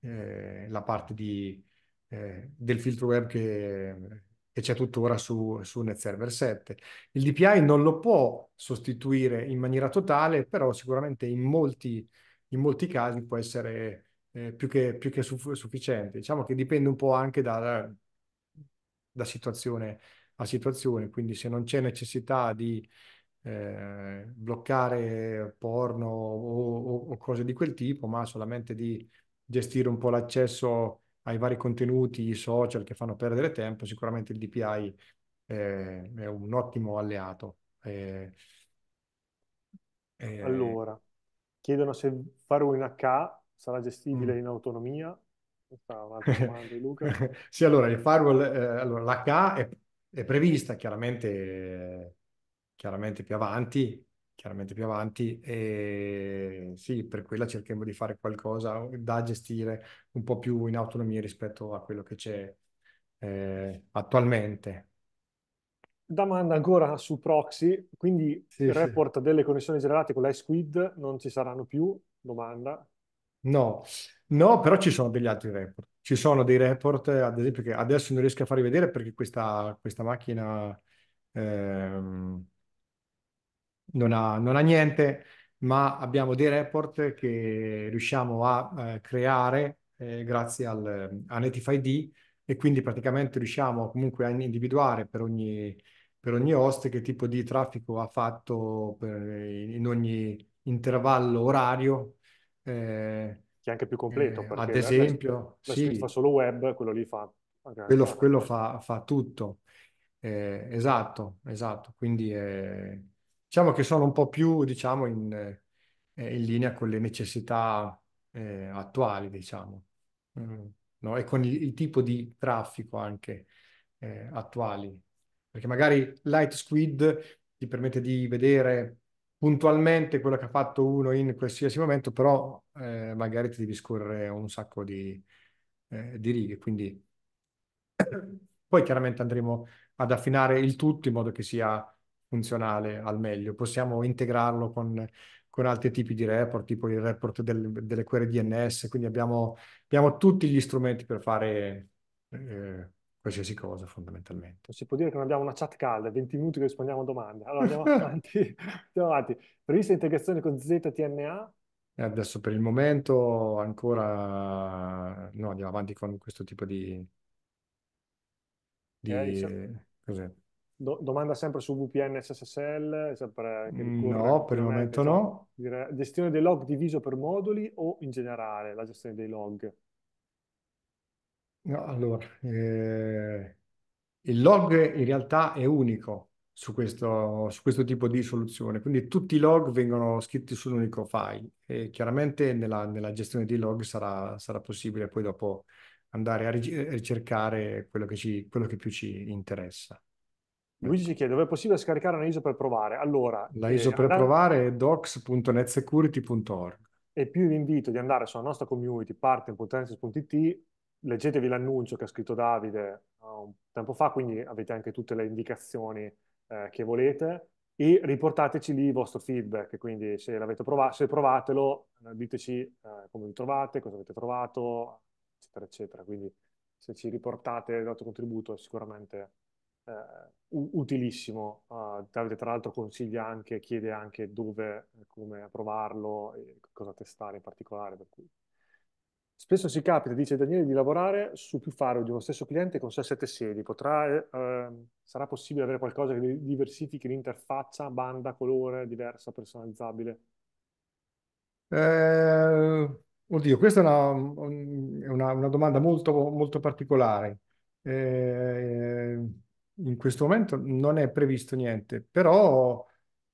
eh, la parte di, eh, del filtro web che, che c'è tuttora su, su Net 7. Il DPI non lo può sostituire in maniera totale, però sicuramente in molti, in molti casi può essere eh, più che, più che suff- sufficiente. Diciamo che dipende un po' anche da, da, situazione a situazione, quindi se non c'è necessità di eh, bloccare porno o, o, o, cose di quel tipo, ma solamente di gestire un po' l'accesso ai vari contenuti social che fanno perdere tempo, sicuramente il DPI eh, è un ottimo alleato. Eh, eh, allora, chiedono se fare un H sarà gestibile mm. in autonomia? Questa è un'altra *laughs* domanda di Luca. *laughs* sì, allora, il firewall, eh, allora, l'H è, è prevista chiaramente, chiaramente più avanti, chiaramente più avanti e sì, per quella cerchiamo di fare qualcosa da gestire un po' più in autonomia rispetto a quello che c'è eh, attualmente. Domanda ancora su proxy, quindi sì, il report sì. delle connessioni generate con l'SQID non ci saranno più? Domanda. No, no, però ci sono degli altri report. Ci sono dei report, ad esempio, che adesso non riesco a farvi vedere perché questa, questa macchina ehm, non ha, non ha niente, ma abbiamo dei report che riusciamo a eh, creare eh, grazie al, a Netify ID e quindi praticamente riusciamo comunque a individuare per ogni, per ogni host che tipo di traffico ha fatto per, in ogni intervallo orario eh, che è anche più completo. Eh, ad esempio, se la sì. fa solo web, quello lì fa... Quello, quello fa, fa, tutto. Eh, esatto, esatto. Quindi eh, diciamo che sono un po' più, diciamo, in, eh, in linea con le necessità eh, attuali, diciamo, mm. no? e con il, il, tipo di traffico anche attuali. Perché magari Light Squid ti permette di vedere puntualmente quello che ha fatto uno in qualsiasi momento, però eh, magari ti devi scorrere un sacco di, eh, di righe. Quindi *clears throat* poi chiaramente andremo ad affinare il tutto in modo che sia funzionale al meglio. Possiamo integrarlo con, con altri tipi di report, tipo il report del, delle query DNS, quindi abbiamo, abbiamo, tutti gli strumenti per fare... Eh, qualsiasi cosa fondamentalmente. si può dire che non abbiamo una chat calda, 20 minuti che rispondiamo a domande. Allora andiamo *laughs* avanti, andiamo avanti. Prevista integrazione con ZTNA? E eh, adesso per il momento ancora no, andiamo avanti con questo tipo di... di... Eh, cos'è? Do- domanda sempre su VPN SSL? Sempre mm, no, per il momento no. Gestione dei log diviso per moduli o in generale la gestione dei log? allora, eh, il log in realtà è unico su questo, su questo tipo di soluzione, quindi tutti i log vengono scritti su un unico file e chiaramente nella, nella gestione dei log sarà, sarà, possibile poi dopo andare a ricercare quello che, ci, quello che più ci interessa. Luigi ci chiede, dove è possibile scaricare una ISO per provare? Allora, la eh, ISO per andare... provare è docs.netsecurity.org. E più vi invito di andare sulla nostra community partner.netsec.it leggetevi l'annuncio che ha scritto Davide eh, un tempo fa, quindi avete anche tutte le indicazioni eh, che volete e riportateci lì il vostro feedback, quindi se l'avete provato, se provatelo, eh, diteci eh, come vi trovate, cosa avete trovato, eccetera, eccetera. Quindi se ci riportate il vostro contributo è sicuramente eh, utilissimo. Uh, eh, Davide tra l'altro consiglia anche, chiede anche dove, come provarlo e cosa testare in particolare, per cui Spesso si capita, dice Daniele, di lavorare su più faro di uno stesso cliente con 6-7 sedi. Potrà, eh, sarà possibile avere qualcosa che diversifichi l'interfaccia, banda, colore, diversa, personalizzabile? Eh, oddio, questa è una, una, una domanda molto, molto particolare. Eh, in questo momento non è previsto niente, però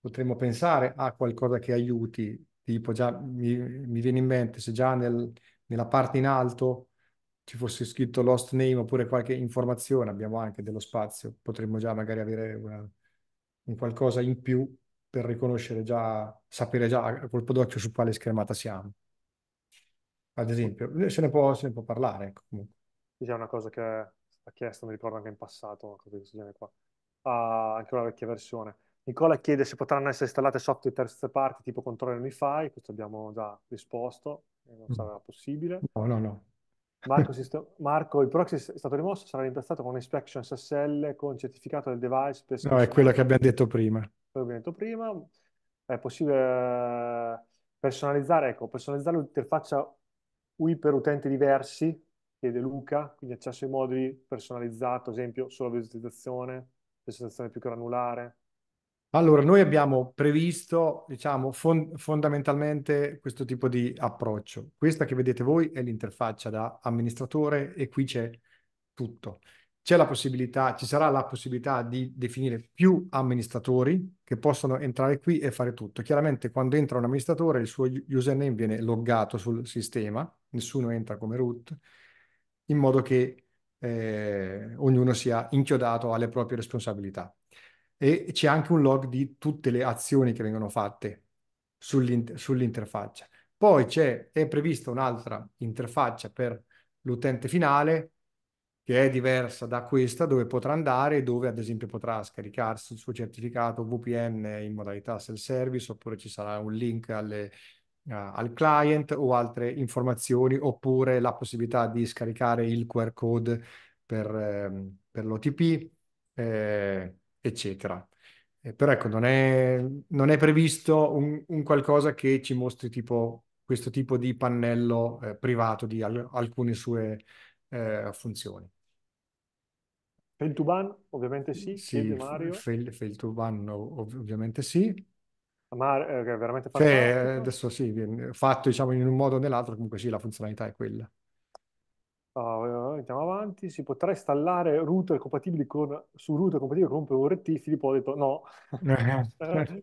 potremmo pensare a qualcosa che aiuti. Tipo, già mi, mi viene in mente se già nel nella parte in alto ci fosse scritto lost name oppure qualche informazione, abbiamo anche dello spazio, potremmo già magari avere una, un qualcosa in più per riconoscere già, sapere già a colpo d'occhio su quale schermata siamo. Ad esempio, se ne può, se ne può parlare. Ecco, comunque. C'è una cosa che ha chiesto, mi ricordo anche in passato, una cosa di questo genere qua, ah, anche una vecchia versione. Nicola chiede se potranno essere installate software terze parti tipo controller Unify, questo abbiamo già risposto, eh, non mm. sarà possibile. No, no, no. Marco, *laughs* Marco, il proxy è stato rimosso, sarà rimpiazzato con Inspection SSL con certificato del device. Per no, è quello che abbiamo detto prima. Quello che abbiamo detto prima. È possibile eh, personalizzare, ecco, personalizzare l'interfaccia UI per utenti diversi, chiede Luca, quindi accesso ai moduli personalizzato, ad esempio solo visualizzazione, visualizzazione più granulare. Allora, noi abbiamo previsto, diciamo, fon- fondamentalmente questo tipo di approccio. Questa che vedete voi è l'interfaccia da amministratore e qui c'è tutto. C'è la possibilità, ci sarà la possibilità di definire più amministratori che possono entrare qui e fare tutto. Chiaramente quando entra un amministratore il suo username viene loggato sul sistema, nessuno entra come root, in modo che eh, ognuno sia inchiodato alle proprie responsabilità e c'è anche un log di tutte le azioni che vengono fatte sull'inter- sull'interfaccia. Poi c'è, è prevista un'altra interfaccia per l'utente finale che è diversa da questa dove potrà andare, dove ad esempio potrà scaricarsi il suo certificato VPN in modalità self-service oppure ci sarà un link alle, uh, al client o altre informazioni oppure la possibilità di scaricare il QR code per, ehm, eh, per l'OTP. Eh, eccetera. Eh, però ecco, non è, non è previsto un, un, qualcosa che ci mostri tipo questo tipo di pannello eh, privato di al- alcune sue eh, funzioni. Feltuban ovviamente sì, sì Mario. Feltuban no, ovviamente sì. Mar- eh, è veramente fantastico. Cioè, adesso sì, fatto diciamo in un modo o nell'altro, comunque sì, la funzionalità è quella. Uh, andiamo avanti, si potrà installare router compatibili con, su router compatibili con PVRT? Filippo ha detto no. Eh, eh, certo.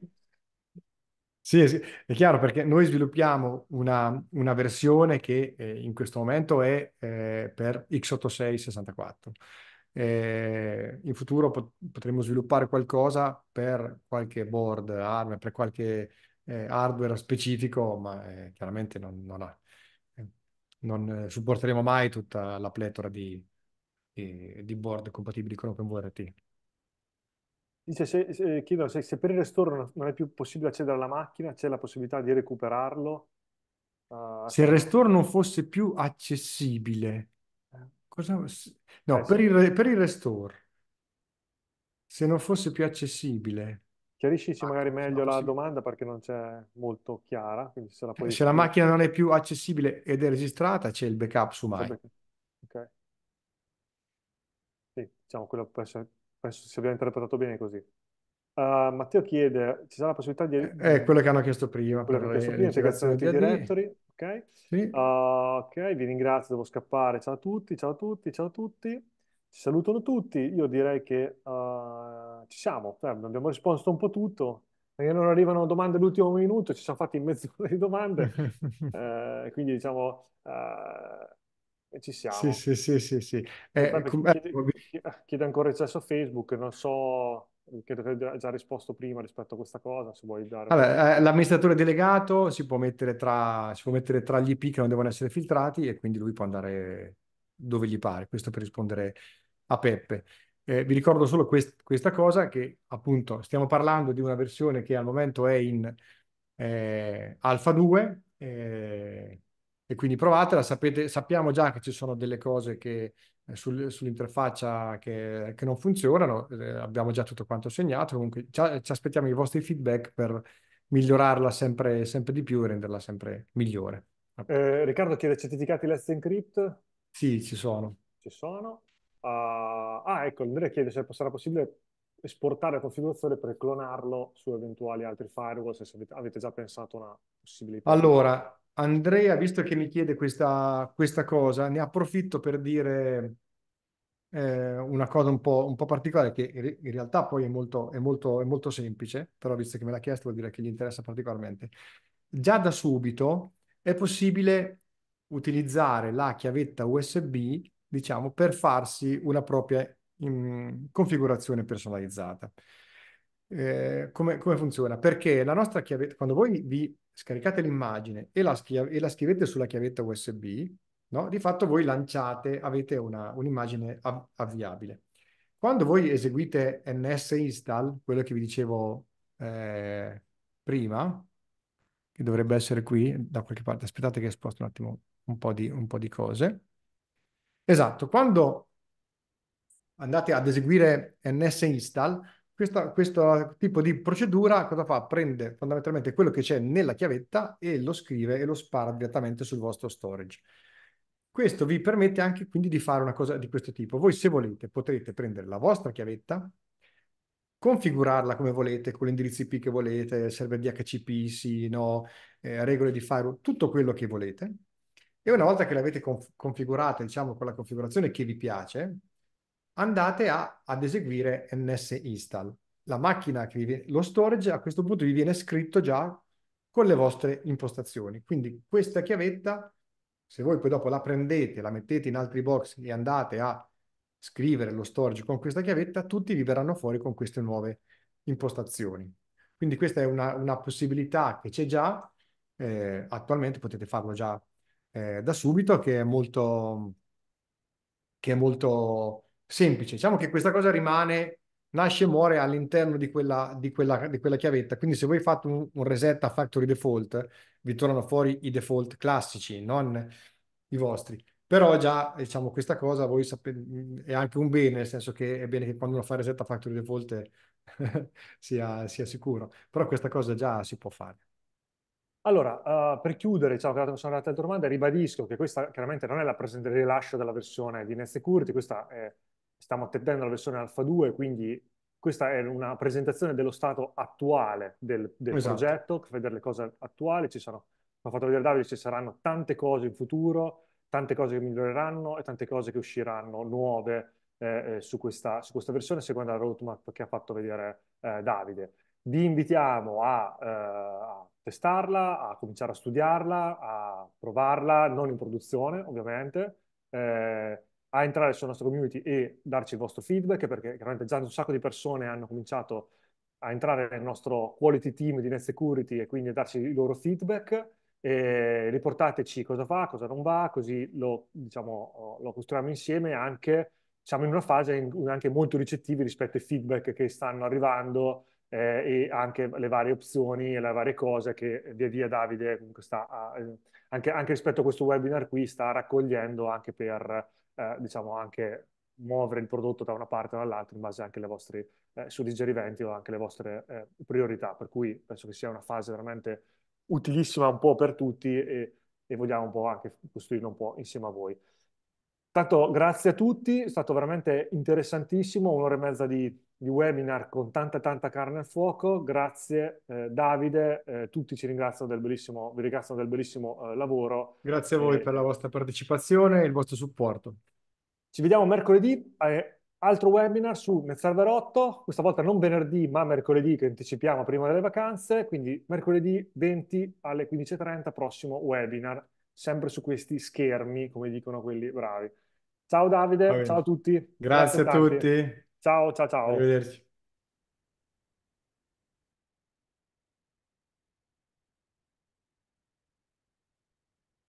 sì, sì, è chiaro perché noi sviluppiamo una, una versione che eh, in questo momento è eh, per x8664. Eh, in futuro pot- potremo sviluppare qualcosa per qualche board ARM, per qualche eh, hardware specifico, ma chiaramente non, non ha non eh, supporteremo mai tutta la pletora di, di, di board compatibili con OpenVRT. Dice, se, se, chiedo, se, se, per il restore non è più possibile accedere alla macchina, c'è la possibilità di recuperarlo? Uh, se il restore non fosse più accessibile, eh. cosa... no, eh, per, sì. il, per il restore, se non fosse più accessibile, Chiariscici magari meglio la domanda perché non c'è molto chiara. Se la, se la, macchina non è più accessibile ed è registrata, c'è il backup su Mai. Ok. Sì, diciamo, quello penso, penso si abbia interpretato bene così. Uh, Matteo chiede, ci sarà la possibilità di... È eh, eh, quello che hanno chiesto prima. Quello che hanno chiesto prima, integrazione dei directory. Ok, sì. uh, ok, vi ringrazio, devo scappare. Ciao a tutti, ciao a tutti, ciao a tutti. Ci salutano tutti, io direi che uh, ci siamo, cioè, abbiamo risposto un po' tutto, perché non arrivano domande all'ultimo minuto, ci siamo fatti mezzo di *laughs* domande, *laughs* eh, quindi diciamo eh, ci siamo. Sì, sì, sì, sì. sì. Eh, chiede, eh, chiede, ancora il accesso a Facebook, non so, credo che hai già risposto prima rispetto a questa cosa, se vuoi dare... Vabbè, l'amministratore delegato si può, tra, si può mettere tra gli IP che non devono essere filtrati e quindi lui può andare dove gli pare, questo per rispondere a Peppe. Eh, vi ricordo solo quest- questa cosa che appunto stiamo parlando di una versione che al momento è in eh, alfa 2 eh, e quindi provatela, sapete, sappiamo già che ci sono delle cose che, eh, sul, sull'interfaccia che, che, non funzionano, eh, abbiamo già tutto quanto segnato, comunque già, ci aspettiamo i vostri feedback per migliorarla sempre, sempre di più e renderla sempre migliore. Eh, Riccardo, ti hai certificati Let's Encrypt? Sì, ci sono. Ci sono. Ah, ah, ecco, Andrea chiede se sarà possibile esportare la configurazione per clonarlo su eventuali altri firewall, se avete già pensato a una possibilità. Allora, Andrea, visto che mi chiede questa, questa cosa, ne approfitto per dire eh, una cosa un po', un po', particolare, che in realtà poi è molto, è, molto, è molto semplice, però visto che me l'ha chiesto vuol dire che gli interessa particolarmente. Già da subito è possibile utilizzare la chiavetta USB diciamo, per farsi una propria in, mm, configurazione personalizzata. Eh, come, come, funziona? Perché la nostra chiavetta, quando voi vi scaricate l'immagine e la, e la scrivete sulla chiavetta USB, no? di fatto voi lanciate, avete un'immagine av avviabile. Quando voi eseguite ns install, quello che vi dicevo eh, prima, che dovrebbe essere qui da qualche parte, aspettate che sposto un attimo un po' di, un po di cose, Esatto, quando andate ad eseguire NS install, questa, questo tipo di procedura cosa fa? Prende fondamentalmente quello che c'è nella chiavetta e lo scrive e lo spara direttamente sul vostro storage. Questo vi permette anche quindi di fare una cosa di questo tipo. Voi se volete potrete prendere la vostra chiavetta, configurarla come volete, con l'indirizzo IP che volete, server DHCP, sì, no, eh, regole di firewall, tutto quello che volete, e una volta che l'avete conf- configurata, diciamo, con la configurazione che vi piace, andate a, ad eseguire NS install. La macchina che vi viene, lo storage a questo punto vi viene scritto già con le vostre impostazioni. Quindi questa chiavetta, se voi poi dopo la prendete, la mettete in altri box e andate a scrivere lo storage con questa chiavetta, tutti vi verranno fuori con queste nuove impostazioni. Quindi questa è una, una possibilità che c'è già, eh, attualmente potete farlo già eh, da subito che è molto, che è molto semplice. Diciamo che questa cosa rimane, nasce e muore all'interno di quella, di quella, di quella chiavetta. Quindi se voi fate un, un, reset a factory default, vi tornano fuori i default classici, non i vostri. Però già, diciamo, questa cosa voi sapete, mm, è anche un bene, nel senso che è bene che quando uno fa reset a factory default *laughs* sia, sia sicuro. Però questa cosa già si può fare. Allora, uh, per chiudere, ciao, grazie, sono arrivate altre domande, ribadisco che questa chiaramente non è la presentazione del rilascio della versione di Nest Security, questa è, stiamo attendendo la versione Alpha 2, quindi questa è una presentazione dello stato attuale del, del esatto. progetto, vedere le cose attuali, ci sono, come ha fatto vedere Davide, ci saranno tante cose in futuro, tante cose che miglioreranno e tante cose che usciranno nuove eh, eh su, questa, su, questa, versione, secondo la roadmap che ha fatto vedere eh, Davide vi invitiamo a, eh, a, testarla, a cominciare a studiarla, a provarla, non in produzione ovviamente, eh, a entrare sulla nostra community e darci il vostro feedback, perché chiaramente già un sacco di persone hanno cominciato a entrare nel nostro quality team di Net Security e quindi a darci il loro feedback. E riportateci cosa va, cosa non va, così lo, diciamo, lo costruiamo insieme anche siamo in una fase anche molto ricettivi rispetto ai feedback che stanno arrivando eh, e anche le varie opzioni e le varie cose che via via Davide comunque sta, eh, anche, anche, rispetto a questo webinar qui, sta raccogliendo anche per, eh, diciamo, anche muovere il prodotto da una parte o dall'altra in base anche ai vostri eh, suggerimenti o anche alle vostre eh, priorità, per cui penso che sia una fase veramente utilissima un po' per tutti e, e vogliamo un po' anche costruirla un po' insieme a voi. Tanto grazie a tutti, è stato veramente interessantissimo, un'ora e mezza di di webinar con tanta tanta carne al fuoco. Grazie eh, Davide, eh, tutti ci ringraziano del bellissimo, vi ringraziano del bellissimo eh, lavoro. Grazie a voi per la vostra partecipazione e il vostro supporto. Ci vediamo mercoledì, eh, altro webinar su Mezzalver questa volta non venerdì ma mercoledì che anticipiamo prima delle vacanze, quindi mercoledì 20 alle 15.30 prossimo webinar, sempre su questi schermi come dicono quelli bravi. Ciao Davide, ciao a tutti. Grazie, Grazie a tanti. tutti. Ciao, ciao, ciao. Arrivederci.